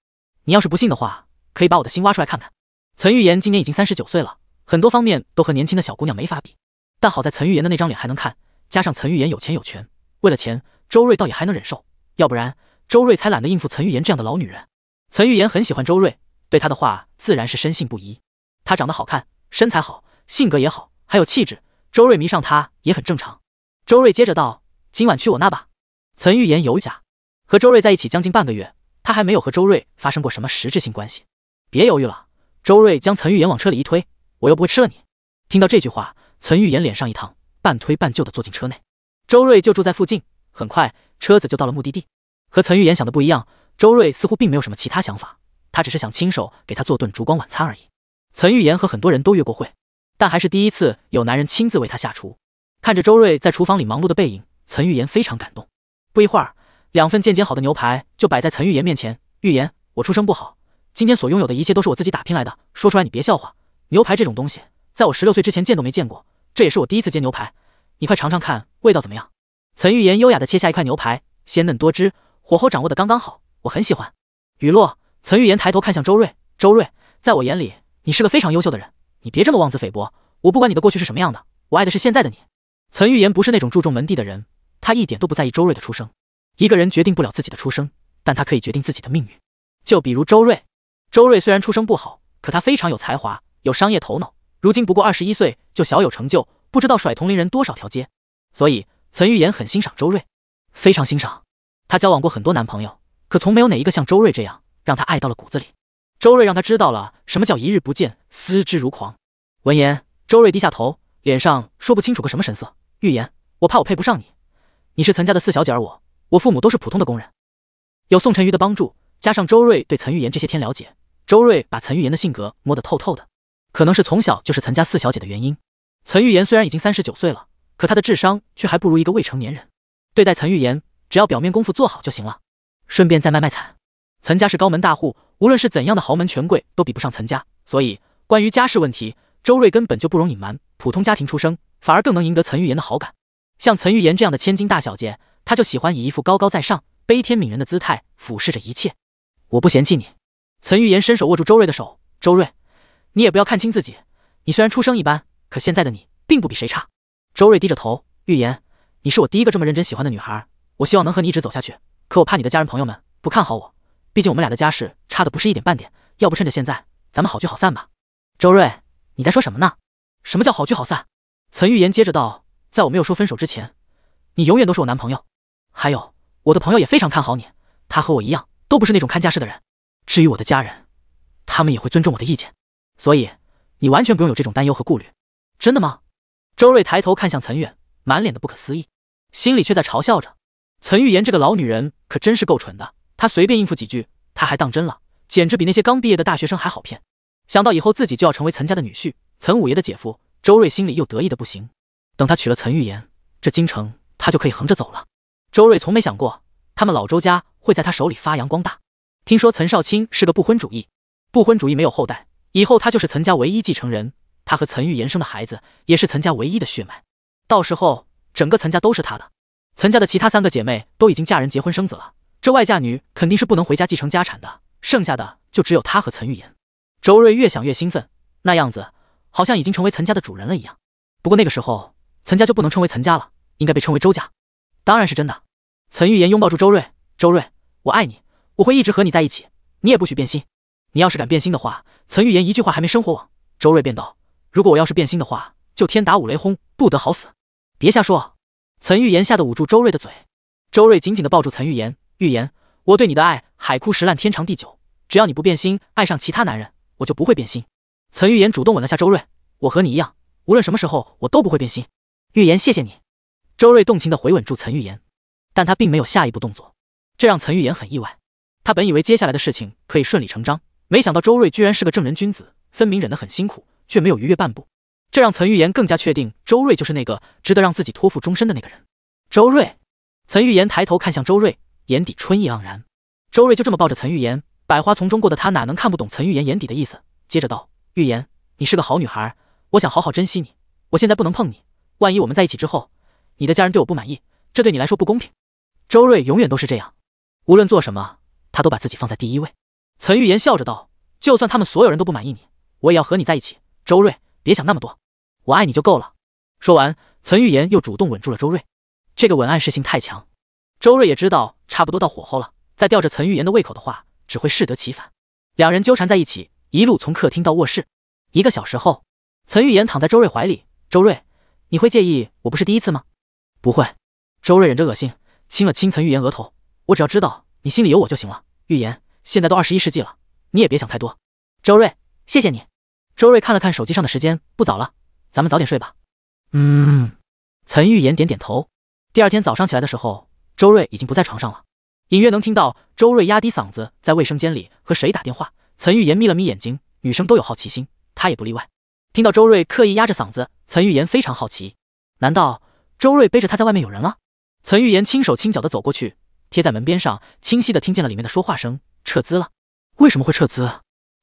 S1: 你要是不信的话，可以把我的心挖出来看看。岑玉言今年已经三十九岁了，很多方面都和年轻的小姑娘没法比。但好在岑玉言的那张脸还能看，加上岑玉言有钱有权，为了钱，周瑞倒也还能忍受。要不然，周瑞才懒得应付岑玉言这样的老女人。岑玉言很喜欢周瑞，对他的话自然是深信不疑。她长得好看，身材好，性格也好，还有气质，周瑞迷上她也很正常。周瑞接着道：“今晚去我那吧。”岑玉言犹豫下，和周瑞在一起将近半个月，她还没有和周瑞发生过什么实质性关系。别犹豫了，周瑞将岑玉言往车里一推：“我又不会吃了你。”听到这句话。岑玉言脸上一烫，半推半就的坐进车内。周瑞就住在附近，很快车子就到了目的地。和岑玉言想的不一样，周瑞似乎并没有什么其他想法，他只是想亲手给他做顿烛光晚餐而已。岑玉言和很多人都约过会，但还是第一次有男人亲自为他下厨。看着周瑞在厨房里忙碌的背影，岑玉言非常感动。不一会儿，两份煎煎好的牛排就摆在岑玉言面前。玉言，我出生不好，今天所拥有的一切都是我自己打拼来的。说出来你别笑话，牛排这种东西。在我十六岁之前见都没见过，这也是我第一次煎牛排，你快尝尝看味道怎么样？岑玉言优雅地切下一块牛排，鲜嫩多汁，火候掌握得刚刚好，我很喜欢。雨落，岑玉言抬头看向周瑞，周瑞，在我眼里你是个非常优秀的人，你别这么妄自菲薄。我不管你的过去是什么样的，我爱的是现在的你。岑玉言不是那种注重门第的人，他一点都不在意周瑞的出生。一个人决定不了自己的出生，但他可以决定自己的命运。就比如周瑞，周瑞虽然出生不好，可他非常有才华，有商业头脑。如今不过二十一岁，就小有成就，不知道甩同龄人多少条街。所以岑玉言很欣赏周瑞，非常欣赏。他交往过很多男朋友，可从没有哪一个像周瑞这样让他爱到了骨子里。周瑞让他知道了什么叫一日不见，思之如狂。闻言，周瑞低下头，脸上说不清楚个什么神色。玉言，我怕我配不上你。你是岑家的四小姐，而我，我父母都是普通的工人。有宋晨瑜的帮助，加上周瑞对岑玉言这些天了解，周瑞把岑玉言的性格摸得透透的。可能是从小就是岑家四小姐的原因。岑玉言虽然已经三十九岁了，可她的智商却还不如一个未成年人。对待岑玉言，只要表面功夫做好就行了，顺便再卖卖惨。岑家是高门大户，无论是怎样的豪门权贵都比不上岑家，所以关于家世问题，周瑞根本就不容隐瞒。普通家庭出生，反而更能赢得岑玉言的好感。像岑玉言这样的千金大小姐，她就喜欢以一副高高在上、悲天悯人的姿态俯视着一切。我不嫌弃你。岑玉言伸手握住周瑞的手，周瑞。你也不要看轻自己，你虽然出生一般，可现在的你并不比谁差。周瑞低着头，玉言，你是我第一个这么认真喜欢的女孩，我希望能和你一直走下去。可我怕你的家人朋友们不看好我，毕竟我们俩的家世差的不是一点半点。要不趁着现在，咱们好聚好散吧。周瑞，你在说什么呢？什么叫好聚好散？岑玉言接着道，在我没有说分手之前，你永远都是我男朋友。还有我的朋友也非常看好你，他和我一样，都不是那种看家世的人。至于我的家人，他们也会尊重我的意见。所以，你完全不用有这种担忧和顾虑，真的吗？周瑞抬头看向岑远，满脸的不可思议，心里却在嘲笑着岑玉言这个老女人，可真是够蠢的。她随便应付几句，他还当真了，简直比那些刚毕业的大学生还好骗。想到以后自己就要成为岑家的女婿，岑五爷的姐夫，周瑞心里又得意的不行。等他娶了岑玉言，这京城他就可以横着走了。周瑞从没想过，他们老周家会在他手里发扬光大。听说岑少卿是个不婚主义，不婚主义没有后代。以后他就是岑家唯一继承人，他和岑玉言生的孩子也是岑家唯一的血脉。到时候整个岑家都是他的。岑家的其他三个姐妹都已经嫁人结婚生子了，这外嫁女肯定是不能回家继承家产的。剩下的就只有他和岑玉言。周瑞越想越兴奋，那样子好像已经成为岑家的主人了一样。不过那个时候岑家就不能称为岑家了，应该被称为周家。当然是真的。岑玉言拥抱住周瑞，周瑞，我爱你，我会一直和你在一起，你也不许变心。你要是敢变心的话，岑玉言一句话还没生火往。周瑞便道：“如果我要是变心的话，就天打五雷轰，不得好死！”别瞎说！岑玉言吓得捂住周瑞的嘴，周瑞紧紧的抱住岑玉言。玉言，我对你的爱海枯石烂，天长地久。只要你不变心，爱上其他男人，我就不会变心。岑玉言主动吻了下周瑞，我和你一样，无论什么时候，我都不会变心。玉言，谢谢你。周瑞动情的回吻住岑玉言，但他并没有下一步动作，这让岑玉言很意外。他本以为接下来的事情可以顺理成章。没想到周瑞居然是个正人君子，分明忍得很辛苦，却没有逾越半步，这让岑玉言更加确定周瑞就是那个值得让自己托付终身的那个人。周瑞，岑玉言抬头看向周瑞，眼底春意盎然。周瑞就这么抱着岑玉言，百花丛中过的他哪能看不懂岑玉言眼底的意思？接着道：“玉言，你是个好女孩，我想好好珍惜你。我现在不能碰你，万一我们在一起之后，你的家人对我不满意，这对你来说不公平。”周瑞永远都是这样，无论做什么，他都把自己放在第一位。岑玉言笑着道：“就算他们所有人都不满意你，我也要和你在一起。”周瑞，别想那么多，我爱你就够了。说完，岑玉言又主动吻住了周瑞。这个吻暗示性太强，周瑞也知道差不多到火候了，再吊着岑玉言的胃口的话，只会适得其反。两人纠缠在一起，一路从客厅到卧室。一个小时后，岑玉言躺在周瑞怀里，周瑞，你会介意我不是第一次吗？不会。周瑞忍着恶心，亲了亲岑玉言额头。我只要知道你心里有我就行了，玉言。现在都二十一世纪了，你也别想太多。周瑞，谢谢你。周瑞看了看手机上的时间，不早了，咱们早点睡吧。嗯。岑玉言点点头。第二天早上起来的时候，周瑞已经不在床上了，隐约能听到周瑞压低嗓子在卫生间里和谁打电话。岑玉言眯了眯眼睛，女生都有好奇心，她也不例外。听到周瑞刻意压着嗓子，岑玉言非常好奇，难道周瑞背着她在外面有人了？岑玉言轻手轻脚的走过去，贴在门边上，清晰的听见了里面的说话声。撤资了，为什么会撤资？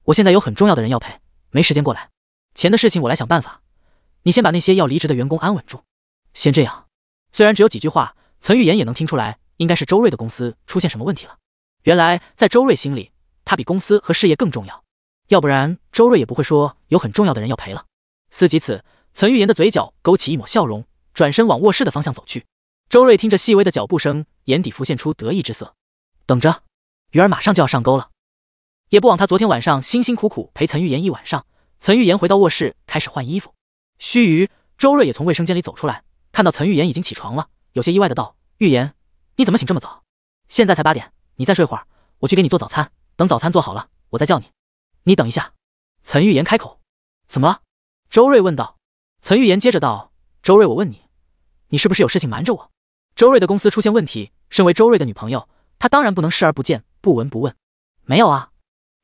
S1: 我现在有很重要的人要陪，没时间过来。钱的事情我来想办法，你先把那些要离职的员工安稳住，先这样。虽然只有几句话，岑玉言也能听出来，应该是周瑞的公司出现什么问题了。原来在周瑞心里，他比公司和事业更重要，要不然周瑞也不会说有很重要的人要陪了。思及此，岑玉言的嘴角勾起一抹笑容，转身往卧室的方向走去。周瑞听着细微的脚步声，眼底浮现出得意之色，等着。鱼儿马上就要上钩了，也不枉他昨天晚上辛辛苦苦陪岑玉言一晚上。岑玉言回到卧室开始换衣服，须臾，周瑞也从卫生间里走出来，看到岑玉言已经起床了，有些意外的道：“玉言，你怎么醒这么早？现在才八点，你再睡会儿，我去给你做早餐。等早餐做好了，我再叫你。”“你等一下。”岑玉言开口。“怎么了？”周瑞问道。岑玉言接着道：“周瑞，我问你，你是不是有事情瞒着我？”周瑞的公司出现问题，身为周瑞的女朋友，她当然不能视而不见。不闻不问，没有啊！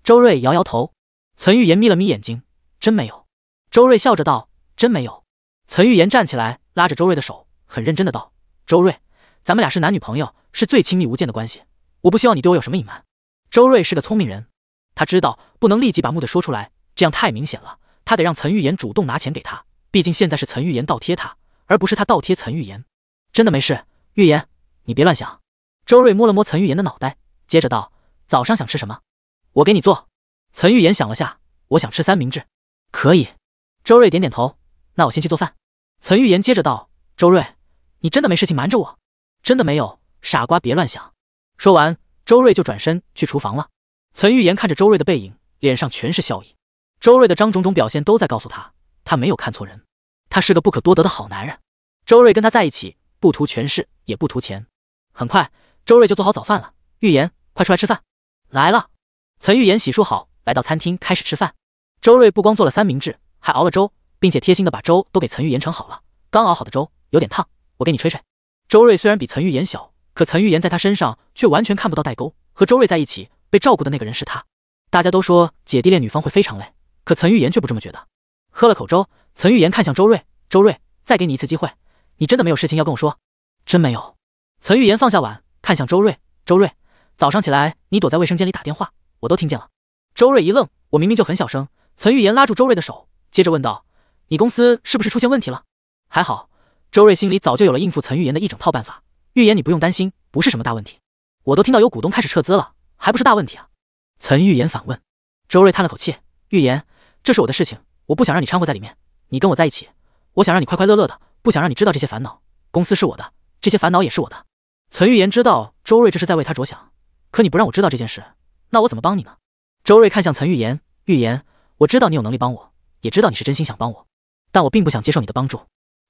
S1: 周瑞摇摇头，岑玉言眯了眯眼睛，真没有。周瑞笑着道：“真没有。”岑玉言站起来，拉着周瑞的手，很认真的道：“周瑞，咱们俩是男女朋友，是最亲密无间的关系，我不希望你对我有什么隐瞒。”周瑞是个聪明人，他知道不能立即把目的说出来，这样太明显了。他得让岑玉言主动拿钱给他，毕竟现在是岑玉言倒贴他，而不是他倒贴岑玉言。真的没事，玉言，你别乱想。周瑞摸了摸岑玉言的脑袋。接着道：“早上想吃什么，我给你做。”岑玉言想了下，我想吃三明治，可以。周瑞点点头，那我先去做饭。岑玉言接着道：“周瑞，你真的没事情瞒着我，真的没有，傻瓜别乱想。”说完，周瑞就转身去厨房了。岑玉言看着周瑞的背影，脸上全是笑意。周瑞的张种种表现都在告诉他，他没有看错人，他是个不可多得的好男人。周瑞跟他在一起，不图权势，也不图钱。很快，周瑞就做好早饭了，玉言。快出来吃饭！来了，岑玉言洗漱好，来到餐厅开始吃饭。周瑞不光做了三明治，还熬了粥，并且贴心的把粥都给岑玉言盛好了。刚熬好的粥有点烫，我给你吹吹。周瑞虽然比岑玉言小，可岑玉言在他身上却完全看不到代沟。和周瑞在一起被照顾的那个人是他。大家都说姐弟恋女方会非常累，可岑玉言却不这么觉得。喝了口粥，岑玉言看向周瑞，周瑞，再给你一次机会，你真的没有事情要跟我说？真没有。岑玉言放下碗，看向周瑞，周瑞。早上起来，你躲在卫生间里打电话，我都听见了。周瑞一愣，我明明就很小声。岑玉言拉住周瑞的手，接着问道：“你公司是不是出现问题了？”还好，周瑞心里早就有了应付岑玉言的一整套办法。玉言，你不用担心，不是什么大问题。我都听到有股东开始撤资了，还不是大问题啊？岑玉言反问。周瑞叹了口气：“玉言，这是我的事情，我不想让你掺和在里面。你跟我在一起，我想让你快快乐乐的，不想让你知道这些烦恼。公司是我的，这些烦恼也是我的。”岑玉言知道周瑞这是在为他着想。可你不让我知道这件事，那我怎么帮你呢？周瑞看向岑玉言，玉言，我知道你有能力帮我，也知道你是真心想帮我，但我并不想接受你的帮助。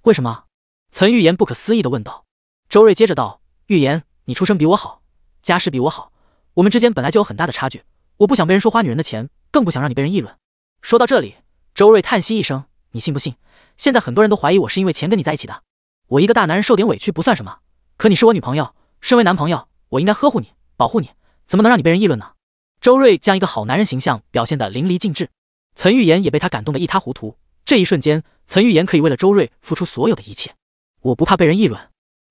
S1: 为什么？岑玉言不可思议地问道。周瑞接着道，玉言，你出身比我好，家世比我好，我们之间本来就有很大的差距。我不想被人说花女人的钱，更不想让你被人议论。说到这里，周瑞叹息一声，你信不信？现在很多人都怀疑我是因为钱跟你在一起的。我一个大男人受点委屈不算什么，可你是我女朋友，身为男朋友，我应该呵护你。保护你怎么能让你被人议论呢？周瑞将一个好男人形象表现得淋漓尽致，岑玉言也被他感动得一塌糊涂。这一瞬间，岑玉言可以为了周瑞付出所有的一切。我不怕被人议论，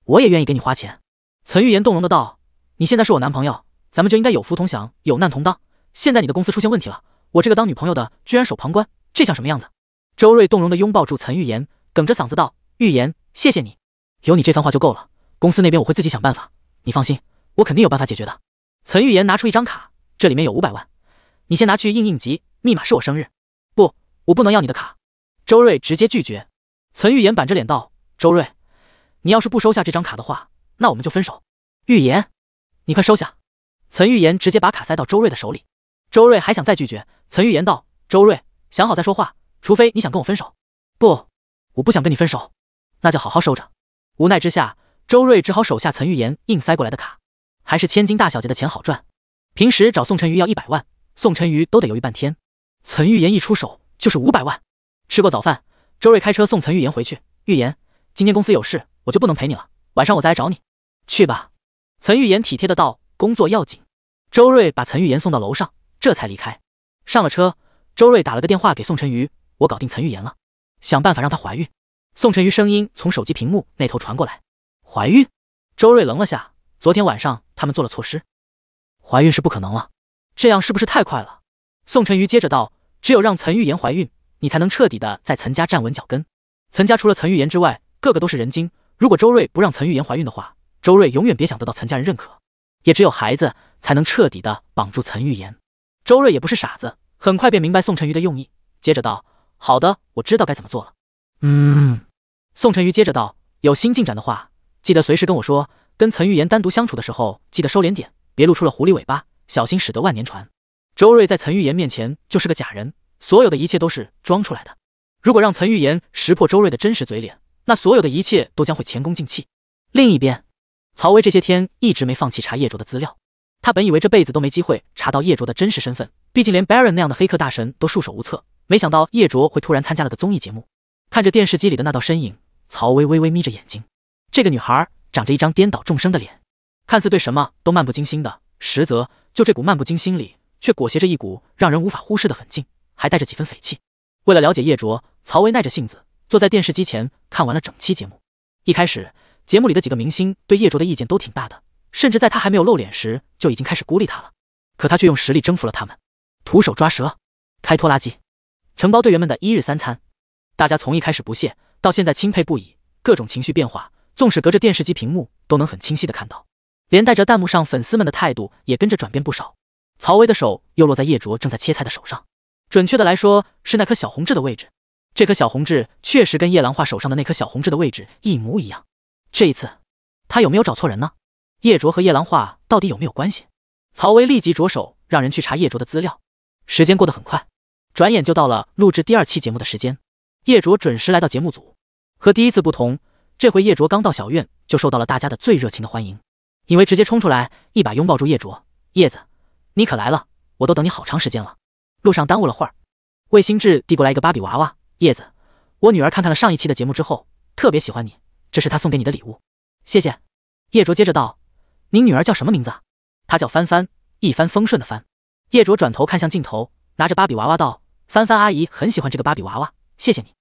S1: 我也愿意给你花钱。岑玉言动容的道：“你现在是我男朋友，咱们就应该有福同享，有难同当。现在你的公司出现问题了，我这个当女朋友的居然守旁观，这像什么样子？”周瑞动容的拥抱住岑玉言，哽着嗓子道：“玉言，谢谢你，有你这番话就够了。公司那边我会自己想办法，你放心。”我肯定有办法解决的。岑玉言拿出一张卡，这里面有五百万，你先拿去应应急。密码是我生日。不，我不能要你的卡。周瑞直接拒绝。岑玉言板着脸道：“周瑞，你要是不收下这张卡的话，那我们就分手。”玉言，你快收下。岑玉言直接把卡塞到周瑞的手里。周瑞还想再拒绝，岑玉言道：“周瑞，想好再说话，除非你想跟我分手。”不，我不想跟你分手。那就好好收着。无奈之下，周瑞只好手下岑玉言硬塞过来的卡。还是千金大小姐的钱好赚，平时找宋晨瑜要一百万，宋晨瑜都得犹豫半天。岑玉言一出手就是五百万。吃过早饭，周瑞开车送岑玉言回去。玉言，今天公司有事，我就不能陪你了，晚上我再来找你。去吧。岑玉言体贴的道：“工作要紧。”周瑞把岑玉言送到楼上，这才离开。上了车，周瑞打了个电话给宋晨瑜：“我搞定岑玉言了，想办法让她怀孕。”宋晨瑜声音从手机屏幕那头传过来：“怀孕？”周瑞愣了下。昨天晚上他们做了措施，怀孕是不可能了。这样是不是太快了？宋晨瑜接着道：“只有让岑玉言怀孕，你才能彻底的在岑家站稳脚跟。岑家除了岑玉言之外，个个都是人精。如果周瑞不让岑玉言怀孕的话，周瑞永远别想得到岑家人认可。也只有孩子才能彻底的绑住岑玉言。周瑞也不是傻子，很快便明白宋晨瑜的用意。接着道：‘好的，我知道该怎么做了。’
S2: 嗯。”
S1: 宋晨瑜接着道：“有新进展的话，记得随时跟我说。”跟岑玉言单独相处的时候，记得收敛点，别露出了狐狸尾巴，小心使得万年船。周瑞在岑玉言面前就是个假人，所有的一切都是装出来的。如果让岑玉言识破周瑞的真实嘴脸，那所有的一切都将会前功尽弃。另一边，曹薇这些天一直没放弃查叶卓的资料。他本以为这辈子都没机会查到叶卓的真实身份，毕竟连 Baron 那样的黑客大神都束手无策。没想到叶卓会突然参加了个综艺节目，看着电视机里的那道身影，曹薇微微眯着眼睛，这个女孩。长着一张颠倒众生的脸，看似对什么都漫不经心的，实则就这股漫不经心里，却裹挟着一股让人无法忽视的狠劲，还带着几分匪气。为了了解叶卓，曹薇耐着性子坐在电视机前看完了整期节目。一开始，节目里的几个明星对叶卓的意见都挺大的，甚至在他还没有露脸时就已经开始孤立他了。可他却用实力征服了他们，徒手抓蛇，开拖拉机，承包队员们的一日三餐。大家从一开始不屑，到现在钦佩不已，各种情绪变化。纵使隔着电视机屏幕，都能很清晰的看到，连带着弹幕上粉丝们的态度也跟着转变不少。曹薇的手又落在叶卓正在切菜的手上，准确的来说是那颗小红痣的位置。这颗小红痣确实跟叶兰画手上的那颗小红痣的位置一模一样。这一次，他有没有找错人呢？叶卓和叶兰画到底有没有关系？曹薇立即着手让人去查叶卓的资料。时间过得很快，转眼就到了录制第二期节目的时间。叶卓准时来到节目组，和第一次不同。这回叶卓刚到小院，就受到了大家的最热情的欢迎。尹为直接冲出来，一把拥抱住叶卓。叶子，你可来了，我都等你好长时间了。路上耽误了会儿。魏新志递过来一个芭比娃娃。叶子，我女儿看看了上一期的节目之后，特别喜欢你，这是她送给你的礼物。谢谢。叶卓接着道：“您女儿叫什么名字？”她叫帆帆，一帆风顺的帆。叶卓转头看向镜头，拿着芭比娃娃道：“帆帆阿姨很喜欢这个芭比娃娃，谢谢你。”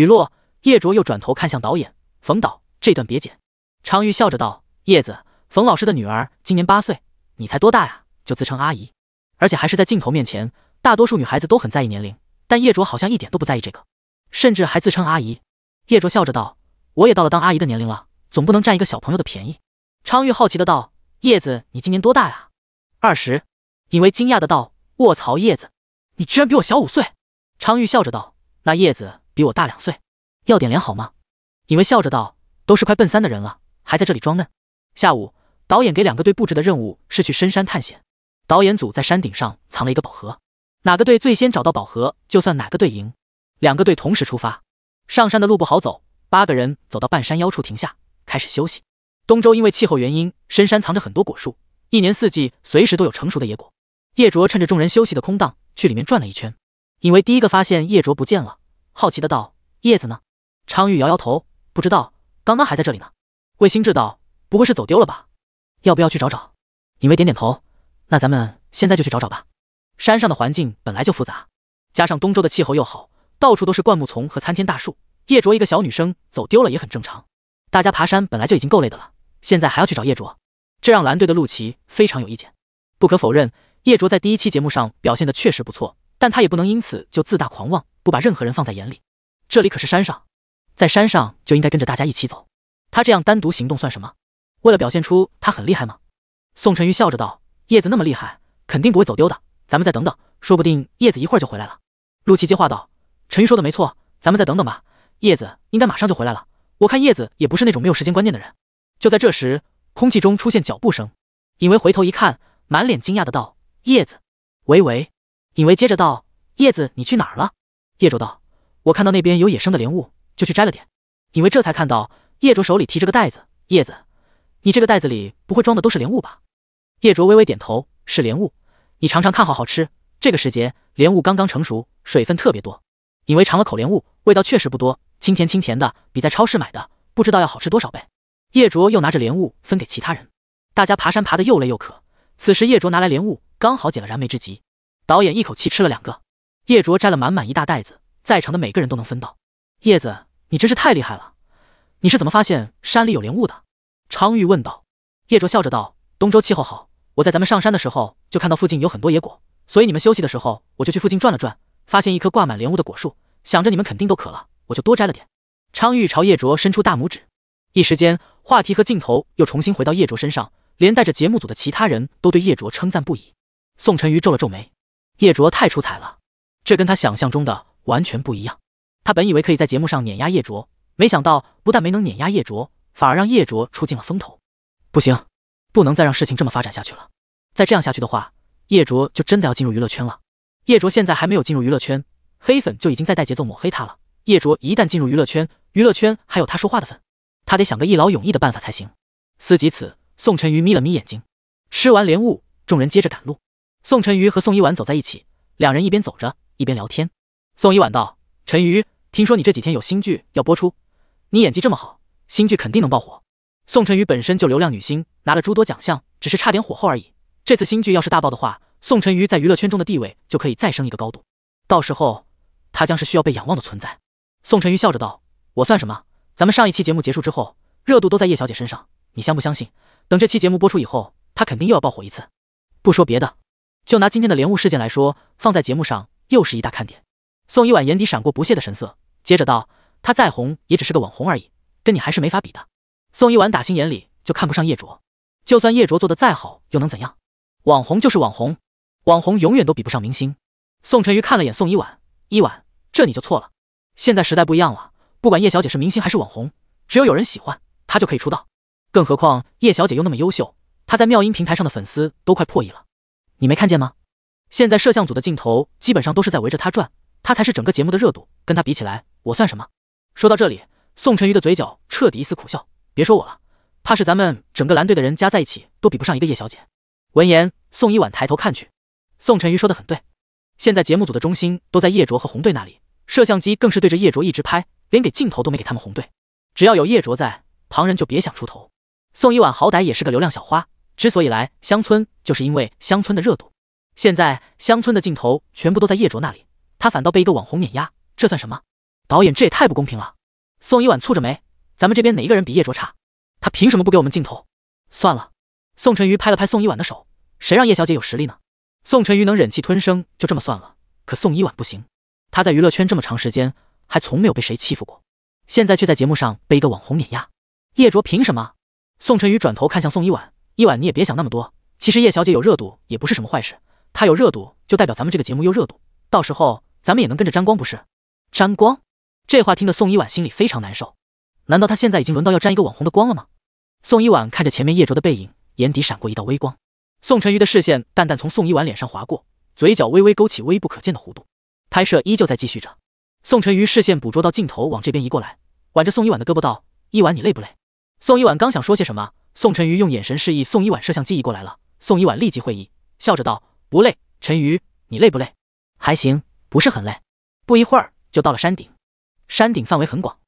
S1: 雨落，叶卓又转头看向导演。冯导，这段别剪。昌玉笑着道：“叶子，冯老师的女儿今年八岁，你才多大呀？就自称阿姨，而且还是在镜头面前。大多数女孩子都很在意年龄，但叶卓好像一点都不在意这个，甚至还自称阿姨。”叶卓笑着道：“我也到了当阿姨的年龄了，总不能占一个小朋友的便宜。”昌玉好奇的道：“叶子，你今年多大呀？”“二十。”尹为惊讶的道：“卧槽，叶子，你居然比我小五岁！”昌玉笑着道：“那叶子比我大两岁，要点脸好吗？”尹薇笑着道：“都是快奔三的人了，还在这里装嫩。”下午，导演给两个队布置的任务是去深山探险。导演组在山顶上藏了一个宝盒，哪个队最先找到宝盒，就算哪个队赢。两个队同时出发，上山的路不好走，八个人走到半山腰处停下，开始休息。东周因为气候原因，深山藏着很多果树，一年四季随时都有成熟的野果。叶卓趁着众人休息的空档去里面转了一圈，因为第一个发现叶卓不见了，好奇的道：“叶子呢？”昌玉摇摇头。不知道，刚刚还在这里呢。卫星知道，不会是走丢了吧？要不要去找找？尹薇点点头，那咱们现在就去找找吧。山上的环境本来就复杂，加上东周的气候又好，到处都是灌木丛和参天大树，叶卓一个小女生走丢了也很正常。大家爬山本来就已经够累的了，现在还要去找叶卓，这让蓝队的陆琪非常有意见。不可否认，叶卓在第一期节目上表现的确实不错，但他也不能因此就自大狂妄，不把任何人放在眼里。这里可是山上。在山上就应该跟着大家一起走，他这样单独行动算什么？为了表现出他很厉害吗？宋晨瑜笑着道：“叶子那么厉害，肯定不会走丢的。咱们再等等，说不定叶子一会儿就回来了。”陆琪接话道：“陈瑜说的没错，咱们再等等吧。叶子应该马上就回来了。我看叶子也不是那种没有时间观念的人。”就在这时，空气中出现脚步声。尹维回头一看，满脸惊讶的道：“叶子，喂喂！”尹维接着道：“叶子，你去哪儿了？”叶卓道：“我看到那边有野生的莲雾。”就去摘了点，尹为这才看到叶卓手里提着个袋子。叶子，你这个袋子里不会装的都是莲雾吧？叶卓微微点头，是莲雾。你尝尝看，好好吃。这个时节莲雾刚刚成熟，水分特别多。尹为尝了口莲雾，味道确实不多，清甜清甜的，比在超市买的不知道要好吃多少倍。叶卓又拿着莲雾分给其他人，大家爬山爬的又累又渴，此时叶卓拿来莲雾刚好解了燃眉之急。导演一口气吃了两个，叶卓摘了满满一大袋子，在场的每个人都能分到。叶子。你真是太厉害了！你是怎么发现山里有莲雾的？昌玉问道。叶卓笑着道：“东周气候好，我在咱们上山的时候就看到附近有很多野果，所以你们休息的时候，我就去附近转了转，发现一棵挂满莲雾的果树，想着你们肯定都渴了，我就多摘了点。”昌玉朝叶卓伸出大拇指。一时间，话题和镜头又重新回到叶卓身上，连带着节目组的其他人都对叶卓称赞不已。宋晨瑜皱了皱眉，叶卓太出彩了，这跟他想象中的完全不一样。他本以为可以在节目上碾压叶卓，没想到不但没能碾压叶卓，反而让叶卓出尽了风头。不行，不能再让事情这么发展下去了。再这样下去的话，叶卓就真的要进入娱乐圈了。叶卓现在还没有进入娱乐圈，黑粉就已经在带节奏抹黑他了。叶卓一旦进入娱乐圈，娱乐圈还有他说话的份？他得想个一劳永逸的办法才行。思及此，宋晨瑜眯了眯眼睛。吃完莲雾，众人接着赶路。宋晨瑜和宋一晚走在一起，两人一边走着一边聊天。宋一晚道：“陈瑜。”听说你这几天有新剧要播出，你演技这么好，新剧肯定能爆火。宋晨瑜本身就流量女星，拿了诸多奖项，只是差点火候而已。这次新剧要是大爆的话，宋晨瑜在娱乐圈中的地位就可以再升一个高度，到时候她将是需要被仰望的存在。宋晨瑜笑着道：“我算什么？咱们上一期节目结束之后，热度都在叶小姐身上，你相不相信？等这期节目播出以后，她肯定又要爆火一次。不说别的，就拿今天的莲雾事件来说，放在节目上又是一大看点。”宋一晚眼底闪过不屑的神色。接着道：“他再红也只是个网红而已，跟你还是没法比的。”宋一婉打心眼里就看不上叶卓，就算叶卓做的再好，又能怎样？网红就是网红，网红永远都比不上明星。宋晨瑜看了眼宋一婉，一婉，这你就错了。现在时代不一样了，不管叶小姐是明星还是网红，只要有人喜欢，她就可以出道。更何况叶小姐又那么优秀，她在妙音平台上的粉丝都快破亿了，你没看见吗？现在摄像组的镜头基本上都是在围着她转。他才是整个节目的热度，跟他比起来，我算什么？说到这里，宋晨瑜的嘴角彻底一丝苦笑。别说我了，怕是咱们整个蓝队的人加在一起，都比不上一个叶小姐。闻言，宋一婉抬头看去，宋晨瑜说的很对，现在节目组的中心都在叶卓和红队那里，摄像机更是对着叶卓一直拍，连给镜头都没给他们红队。只要有叶卓在，旁人就别想出头。宋一婉好歹也是个流量小花，之所以来乡村，就是因为乡村的热度。现在乡村的镜头全部都在叶卓那里。他反倒被一个网红碾压，这算什么？导演，这也太不公平了！宋一婉蹙着眉，咱们这边哪一个人比叶卓差？他凭什么不给我们镜头？算了，宋晨瑜拍了拍宋一婉的手，谁让叶小姐有实力呢？宋晨瑜能忍气吞声，就这么算了。可宋一婉不行，他在娱乐圈这么长时间，还从没有被谁欺负过，现在却在节目上被一个网红碾压，叶卓凭什么？宋晨瑜转头看向宋一婉，一婉你也别想那么多。其实叶小姐有热度也不是什么坏事，她有热度就代表咱们这个节目有热度，到时候。咱们也能跟着沾光不是？沾光，这话听得宋一婉心里非常难受。难道他现在已经轮到要沾一个网红的光了吗？宋一婉看着前面叶卓的背影，眼底闪过一道微光。宋晨瑜的视线淡淡从宋一婉脸上划过，嘴角微微勾起微不可见的弧度。拍摄依旧在继续着。宋晨瑜视线捕捉到镜头往这边移过来，挽着宋一婉的胳膊道：“一婉，你累不累？”宋一婉刚想说些什么，宋晨瑜用眼神示意宋一婉摄像机移过来了。宋一婉立即会意，笑着道：“不累，陈瑜，你累不累？还行。”不是很累，不一会儿就到了山顶。山顶范围很广，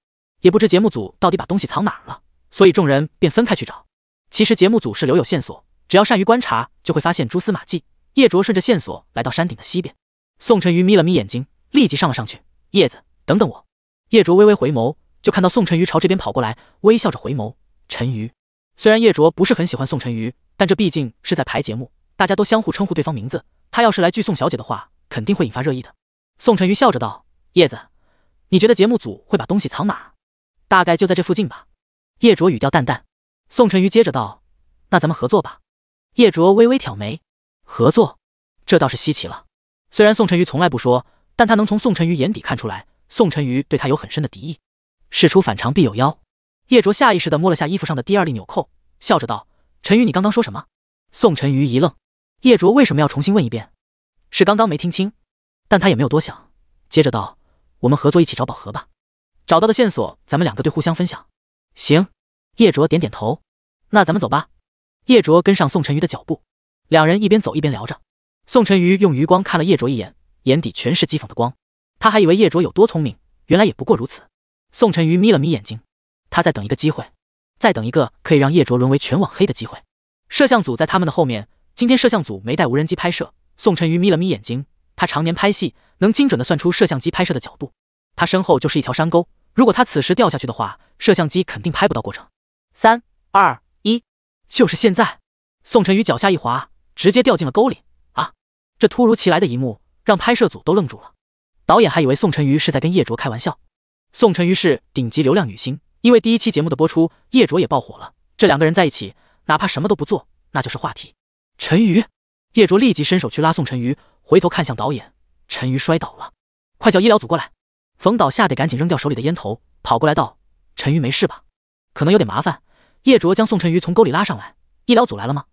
S1: 也不知节目组到底把东西藏哪儿了，所以众人便分开去找。其实节目组是留有线索，只要善于观察，就会发现蛛丝马迹。叶卓顺着线索来到山顶的西边，宋晨瑜眯了眯眼睛，立即上了上去。叶子，等等我。叶卓微微回眸，就看到宋晨瑜朝这边跑过来，微笑着回眸。陈瑜，虽然叶卓不是很喜欢宋晨瑜，但这毕竟是在排节目，大家都相互称呼对方名字，他要是来拒宋小姐的话，肯定会引发热议的。宋晨瑜笑着道：“叶子，你觉得节目组会把东西藏哪儿？大概就在这附近吧。”叶卓语调淡淡。宋晨瑜接着道：“那咱们合作吧。”叶卓微微挑眉：“合作？这倒是稀奇了。虽然宋晨瑜从来不说，但他能从宋晨瑜眼底看出来，宋晨瑜对他有很深的敌意。事出反常必有妖。”叶卓下意识的摸了下衣服上的第二粒纽扣，笑着道：“陈瑜，你刚刚说什么？”宋晨瑜一愣，叶卓为什么要重新问一遍？是刚刚没听清？但他也没有多想，接着道：“我们合作一起找宝盒吧，找到的线索咱们两个对互相分享。”行，叶卓点点头。那咱们走吧。叶卓跟上宋晨瑜的脚步，两人一边走一边聊着。宋晨瑜用余光看了叶卓一眼，眼底全是讥讽的光。他还以为叶卓有多聪明，原来也不过如此。宋晨瑜眯了眯眼睛，他在等一个机会，再等一个可以让叶卓沦为全网黑的机会。摄像组在他们的后面，今天摄像组没带无人机拍摄。宋晨瑜眯了眯眼睛。他常年拍戏，能精准的算出摄像机拍摄的角度。他身后就是一条山沟，如果他此时掉下去的话，摄像机肯定拍不到过程。三二一，就是现在！宋晨宇脚下一滑，直接掉进了沟里啊！这突如其来的一幕让拍摄组都愣住了，导演还以为宋晨宇是在跟叶卓开玩笑。宋晨宇是顶级流量女星，因为第一期节目的播出，叶卓也爆火了。这两个人在一起，哪怕什么都不做，那就是话题。陈宇。叶卓立即伸手去拉宋晨瑜，回头看向导演。陈瑜摔倒了，快叫医疗组过来！冯导吓得赶紧扔掉手里的烟头，跑过来道：“陈瑜没事吧？可能有点麻烦。”叶卓将宋晨瑜从沟里拉上来。医疗组来了吗？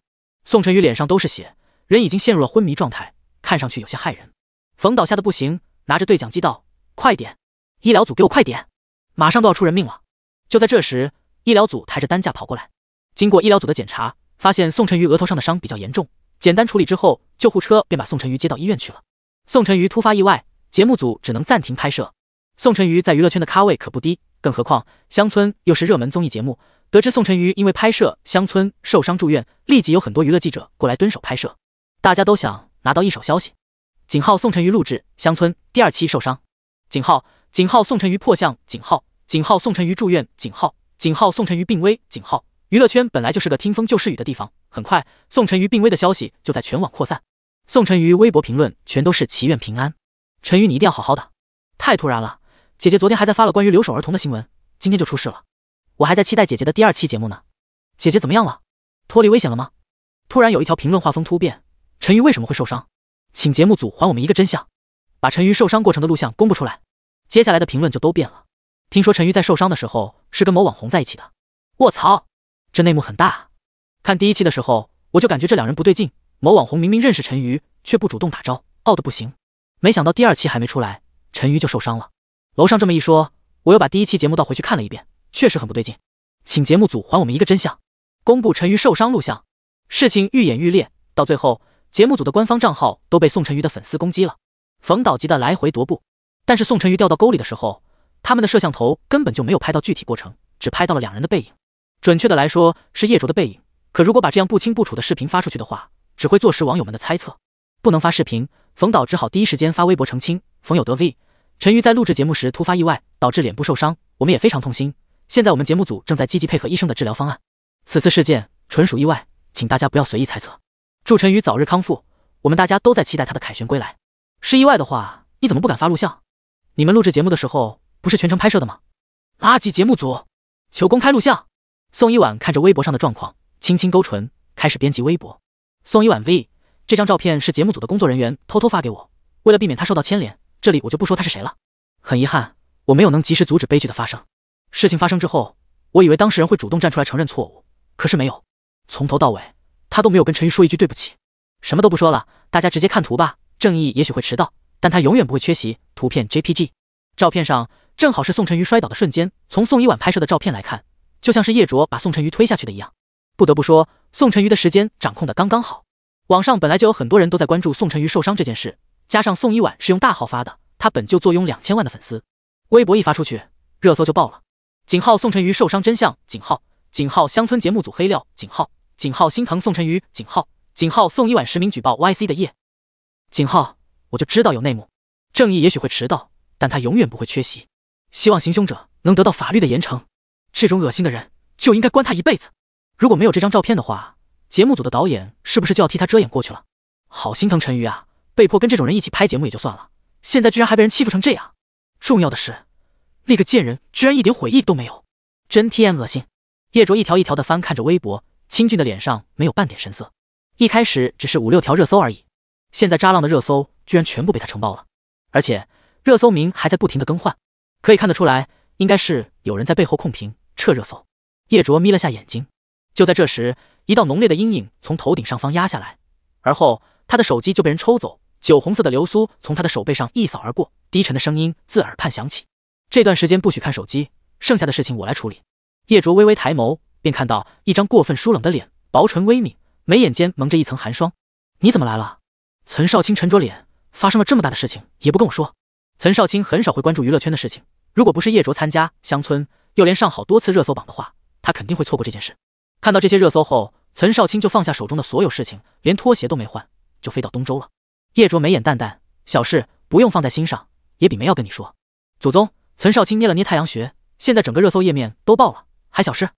S1: 宋晨瑜脸上都是血，人已经陷入了昏迷状态，看上去有些骇人。冯导吓得不行，拿着对讲机道：“快点，医疗组给我快点，马上都要出人命了！”就在这时，医疗组抬着担架跑过来。经过医疗组的检查，发现宋晨瑜额头上的伤比较严重。简单处理之后，救护车便把宋晨瑜接到医院去了。宋晨瑜突发意外，节目组只能暂停拍摄。宋晨瑜在娱乐圈的咖位可不低，更何况《乡村》又是热门综艺节目。得知宋晨瑜因为拍摄《乡村》受伤住院，立即有很多娱乐记者过来蹲守拍摄，大家都想拿到一手消息。井号宋晨瑜录制《乡村》第二期受伤。井号井号宋晨瑜破相。井号井号宋晨瑜住院。井号井号宋晨瑜病危。井号娱乐圈本来就是个听风就是雨的地方，很快宋晨瑜病危的消息就在全网扩散。宋晨瑜微博评论全都是祈愿平安，晨瑜你一定要好好的。太突然了，姐姐昨天还在发了关于留守儿童的新闻，今天就出事了。我还在期待姐姐的第二期节目呢。姐姐怎么样了？脱离危险了吗？突然有一条评论画风突变，陈瑜为什么会受伤？请节目组还我们一个真相，把陈瑜受伤过程的录像公布出来。接下来的评论就都变了。听说陈瑜在受伤的时候是跟某网红在一起的。卧槽！这内幕很大啊！看第一期的时候，我就感觉这两人不对劲。某网红明明认识陈鱼，却不主动打招呼的不行。没想到第二期还没出来，陈鱼就受伤了。楼上这么一说，我又把第一期节目倒回去看了一遍，确实很不对劲。请节目组还我们一个真相，公布陈鱼受伤录像。事情愈演愈烈，到最后，节目组的官方账号都被宋晨鱼的粉丝攻击了。冯导急得来回踱步。但是宋晨鱼掉到沟里的时候，他们的摄像头根本就没有拍到具体过程，只拍到了两人的背影。准确的来说是叶卓的背影，可如果把这样不清不楚的视频发出去的话，只会坐实网友们的猜测，不能发视频。冯导只好第一时间发微博澄清：冯有德 v 陈瑜在录制节目时突发意外，导致脸部受伤，我们也非常痛心。现在我们节目组正在积极配合医生的治疗方案。此次事件纯属意外，请大家不要随意猜测。祝陈瑜早日康复，我们大家都在期待他的凯旋归来。是意外的话，你怎么不敢发录像？你们录制节目的时候不是全程拍摄的吗？垃圾节目组，求公开录像。宋一晚看着微博上的状况，轻轻勾唇，开始编辑微博。宋一晚 V，这张照片是节目组的工作人员偷偷发给我，为了避免他受到牵连，这里我就不说他是谁了。很遗憾，我没有能及时阻止悲剧的发生。事情发生之后，我以为当事人会主动站出来承认错误，可是没有。从头到尾，他都没有跟陈瑜说一句对不起。什么都不说了，大家直接看图吧。正义也许会迟到，但他永远不会缺席。图片 JPG，照片上正好是宋晨瑜摔倒的瞬间。从宋一晚拍摄的照片来看。就像是叶卓把宋晨瑜推下去的一样，不得不说，宋晨瑜的时间掌控的刚刚好。网上本来就有很多人都在关注宋晨瑜受伤这件事，加上宋一晚是用大号发的，他本就坐拥两千万的粉丝，微博一发出去，热搜就爆了。井号宋晨瑜受伤真相井号井号乡村节目组黑料井号井号心疼宋晨瑜井号井号宋一晚实名举报 Y C 的夜，井号我就知道有内幕，正义也许会迟到，但他永远不会缺席。希望行凶者能得到法律的严惩。这种恶心的人就应该关他一辈子。如果没有这张照片的话，节目组的导演是不是就要替他遮掩过去了？好心疼陈鱼啊，被迫跟这种人一起拍节目也就算了，现在居然还被人欺负成这样。重要的是，那个贱人居然一点悔意都没有，真 T M 恶心！叶卓一条一条的翻看着微博，清俊的脸上没有半点神色。一开始只是五六条热搜而已，现在渣浪的热搜居然全部被他承包了，而且热搜名还在不停的更换，可以看得出来，应该是有人在背后控评。撤热搜。叶卓眯了下眼睛，就在这时，一道浓烈的阴影从头顶上方压下来，而后他的手机就被人抽走，酒红色的流苏从他的手背上一扫而过，低沉的声音自耳畔响起：“这段时间不许看手机，剩下的事情我来处理。”叶卓微微抬眸，便看到一张过分疏冷的脸，薄唇微抿，眉眼间蒙着一层寒霜。“你怎么来了？”岑少卿沉着脸，发生了这么大的事情也不跟我说。岑少卿很少会关注娱乐圈的事情，如果不是叶卓参加乡村，又连上好多次热搜榜的话，他肯定会错过这件事。看到这些热搜后，岑少卿就放下手中的所有事情，连拖鞋都没换，就飞到东周了。叶卓眉眼淡淡，小事不用放在心上。也比没要跟你说。祖宗！岑少卿捏了捏太阳穴。现在整个热搜页面都爆了，还小事？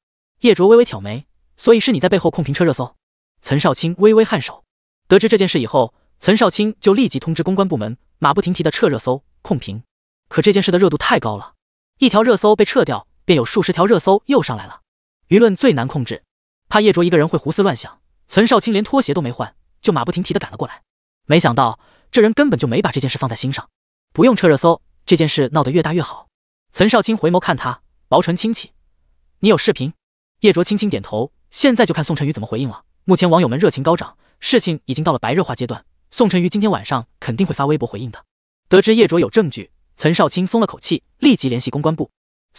S1: 叶卓微微挑眉。所以是你在背后控评撤热搜？岑少卿微微颔首。得知这件事以后，岑少卿就立即通知公关部门，马不停蹄的撤热搜控评。可这件事的热度太高了，一条热搜被撤掉。便有数十条热搜又上来了，舆论最难控制，怕叶卓一个人会胡思乱想。岑少卿连拖鞋都没换，就马不停蹄的赶了过来。没想到这人根本就没把这件事放在心上，不用撤热搜，这件事闹得越大越好。岑少卿回眸看他，薄唇轻启：“你有视频？”叶卓轻轻点头。现在就看宋晨宇怎么回应了。目前网友们热情高涨，事情已经到了白热化阶段，宋晨宇今天晚上肯定会发微博回应的。得知叶卓有证据，岑少卿松了口气，立即联系公关部。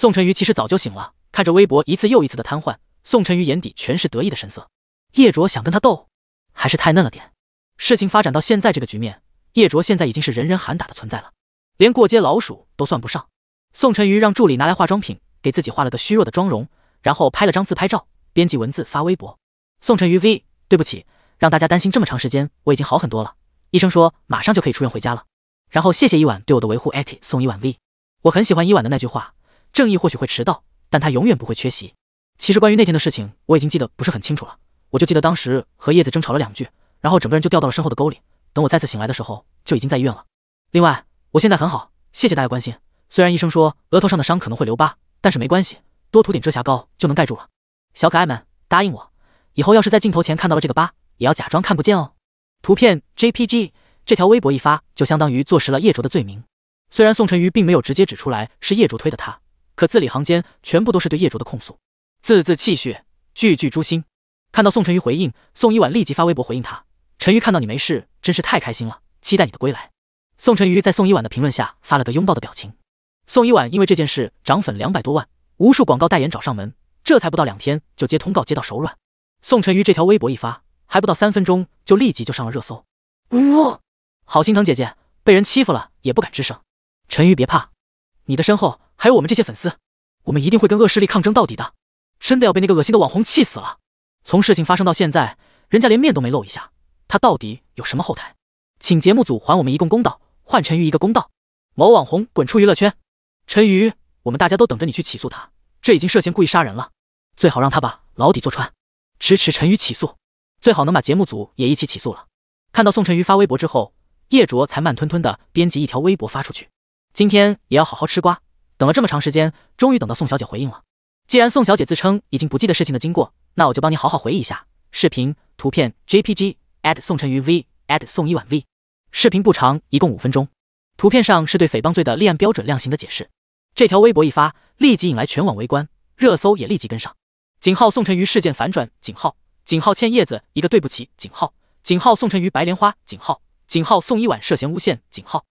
S1: 宋晨瑜其实早就醒了，看着微博一次又一次的瘫痪，宋晨瑜眼底全是得意的神色。叶卓想跟他斗，还是太嫩了点。事情发展到现在这个局面，叶卓现在已经是人人喊打的存在了，连过街老鼠都算不上。宋晨瑜让助理拿来化妆品，给自己画了个虚弱的妆容，然后拍了张自拍照，编辑文字发微博。宋晨瑜 V，对不起，让大家担心这么长时间，我已经好很多了。医生说马上就可以出院回家了。然后谢谢伊婉对我的维护，艾特送伊婉 V，我很喜欢伊婉的那句话。正义或许会迟到，但他永远不会缺席。其实关于那天的事情，我已经记得不是很清楚了。我就记得当时和叶子争吵了两句，然后整个人就掉到了身后的沟里。等我再次醒来的时候，就已经在医院了。另外，我现在很好，谢谢大家关心。虽然医生说额头上的伤可能会留疤，但是没关系，多涂点遮瑕膏就能盖住了。小可爱们，答应我，以后要是在镜头前看到了这个疤，也要假装看不见哦。图片 JPG 这条微博一发，就相当于坐实了叶卓的罪名。虽然宋晨瑜并没有直接指出来是叶卓推的他。可字里行间全部都是对叶卓的控诉，字字泣血，句句诛心。看到宋晨瑜回应，宋一晚立即发微博回应他。晨瑜看到你没事，真是太开心了，期待你的归来。宋晨瑜在宋一晚的评论下发了个拥抱的表情。宋一晚因为这件事涨粉两百多万，无数广告代言找上门，这才不到两天就接通告接到手软。宋晨瑜这条微博一发，还不到三分钟就立即就上了热搜。呜，好心疼姐姐，被人欺负了也不敢吱声。晨瑜别怕。你的身后还有我们这些粉丝，我们一定会跟恶势力抗争到底的。真的要被那个恶心的网红气死了！从事情发生到现在，人家连面都没露一下，他到底有什么后台？请节目组还我们一共公道，换陈瑜一个公道。某网红滚出娱乐圈！陈瑜，我们大家都等着你去起诉他，这已经涉嫌故意杀人了，最好让他把牢底坐穿。支持陈瑜起诉，最好能把节目组也一起起诉了。看到宋晨瑜发微博之后，叶卓才慢吞吞的编辑一条微博发出去。今天也要好好吃瓜。等了这么长时间，终于等到宋小姐回应了。既然宋小姐自称已经不记得事情的经过，那我就帮你好好回忆一下。视频、图片、JPG，@ 宋晨瑜 v，@ 宋一晚 v。视频不长，一共五分钟。图片上是对诽谤罪的立案标准、量刑的解释。这条微博一发，立即引来全网围观，热搜也立即跟上。井号宋晨瑜事件反转，井号井号欠叶子一个对不起，井号井号宋晨瑜白莲花，井号井号宋一晚涉嫌诬陷，井号。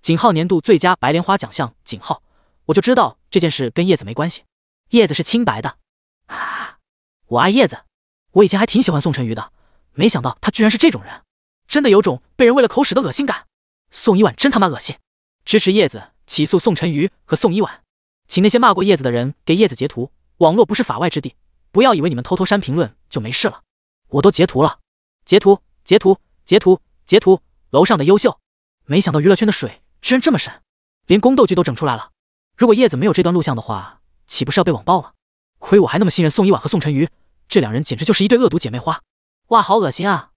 S1: 景浩年度最佳白莲花奖项，景浩，我就知道这件事跟叶子没关系，叶子是清白的。啊，我爱叶子，我以前还挺喜欢宋晨瑜的，没想到他居然是这种人，真的有种被人喂了口屎的恶心感。宋一晚真他妈恶心，支持叶子起诉宋晨瑜和宋一晚，请那些骂过叶子的人给叶子截图，网络不是法外之地，不要以为你们偷偷删评论就没事了，我都截图了，截图，截图，截图，截图，楼上的优秀，没想到娱乐圈的水。居然这么神，连宫斗剧都整出来了。如果叶子没有这段录像的话，岂不是要被网暴了？亏我还那么信任宋一婉和宋晨瑜，这两人简直就是一对恶毒姐妹花！哇，好恶心啊！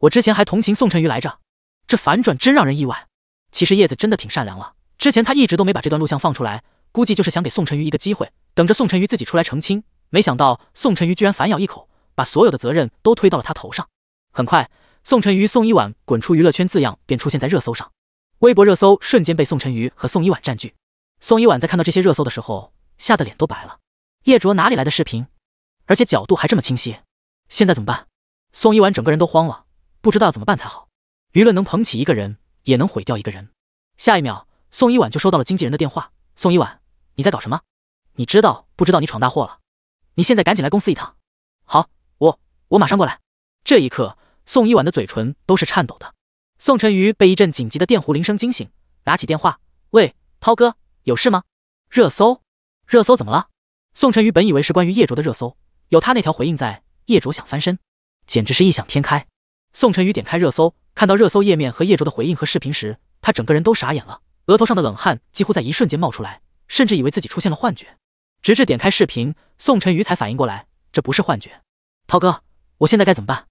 S1: 我之前还同情宋晨瑜来着，这反转真让人意外。其实叶子真的挺善良了，之前他一直都没把这段录像放出来，估计就是想给宋晨瑜一个机会，等着宋晨瑜自己出来澄清。没想到宋晨瑜居然反咬一口，把所有的责任都推到了他头上。很快，“宋晨瑜、宋一婉滚出娱乐圈”字样便出现在热搜上。微博热搜瞬间被宋晨瑜和宋一婉占据。宋一婉在看到这些热搜的时候，吓得脸都白了。叶卓哪里来的视频？而且角度还这么清晰？现在怎么办？宋一婉整个人都慌了，不知道要怎么办才好。舆论能捧起一个人，也能毁掉一个人。下一秒，宋一婉就收到了经纪人的电话：“宋一婉，你在搞什么？你知道不知道你闯大祸了？你现在赶紧来公司一趟。”“好，我我马上过来。”这一刻，宋一婉的嘴唇都是颤抖的。宋晨宇被一阵紧急的电弧铃声惊醒，拿起电话：“喂，涛哥，有事吗？”热搜，热搜怎么了？宋晨宇本以为是关于叶卓的热搜，有他那条回应在。叶卓想翻身，简直是异想天开。宋晨宇点开热搜，看到热搜页面和叶卓的回应和视频时，他整个人都傻眼了，额头上的冷汗几乎在一瞬间冒出来，甚至以为自己出现了幻觉。直至点开视频，宋晨宇才反应过来，这不是幻觉。涛哥，我现在该怎么办？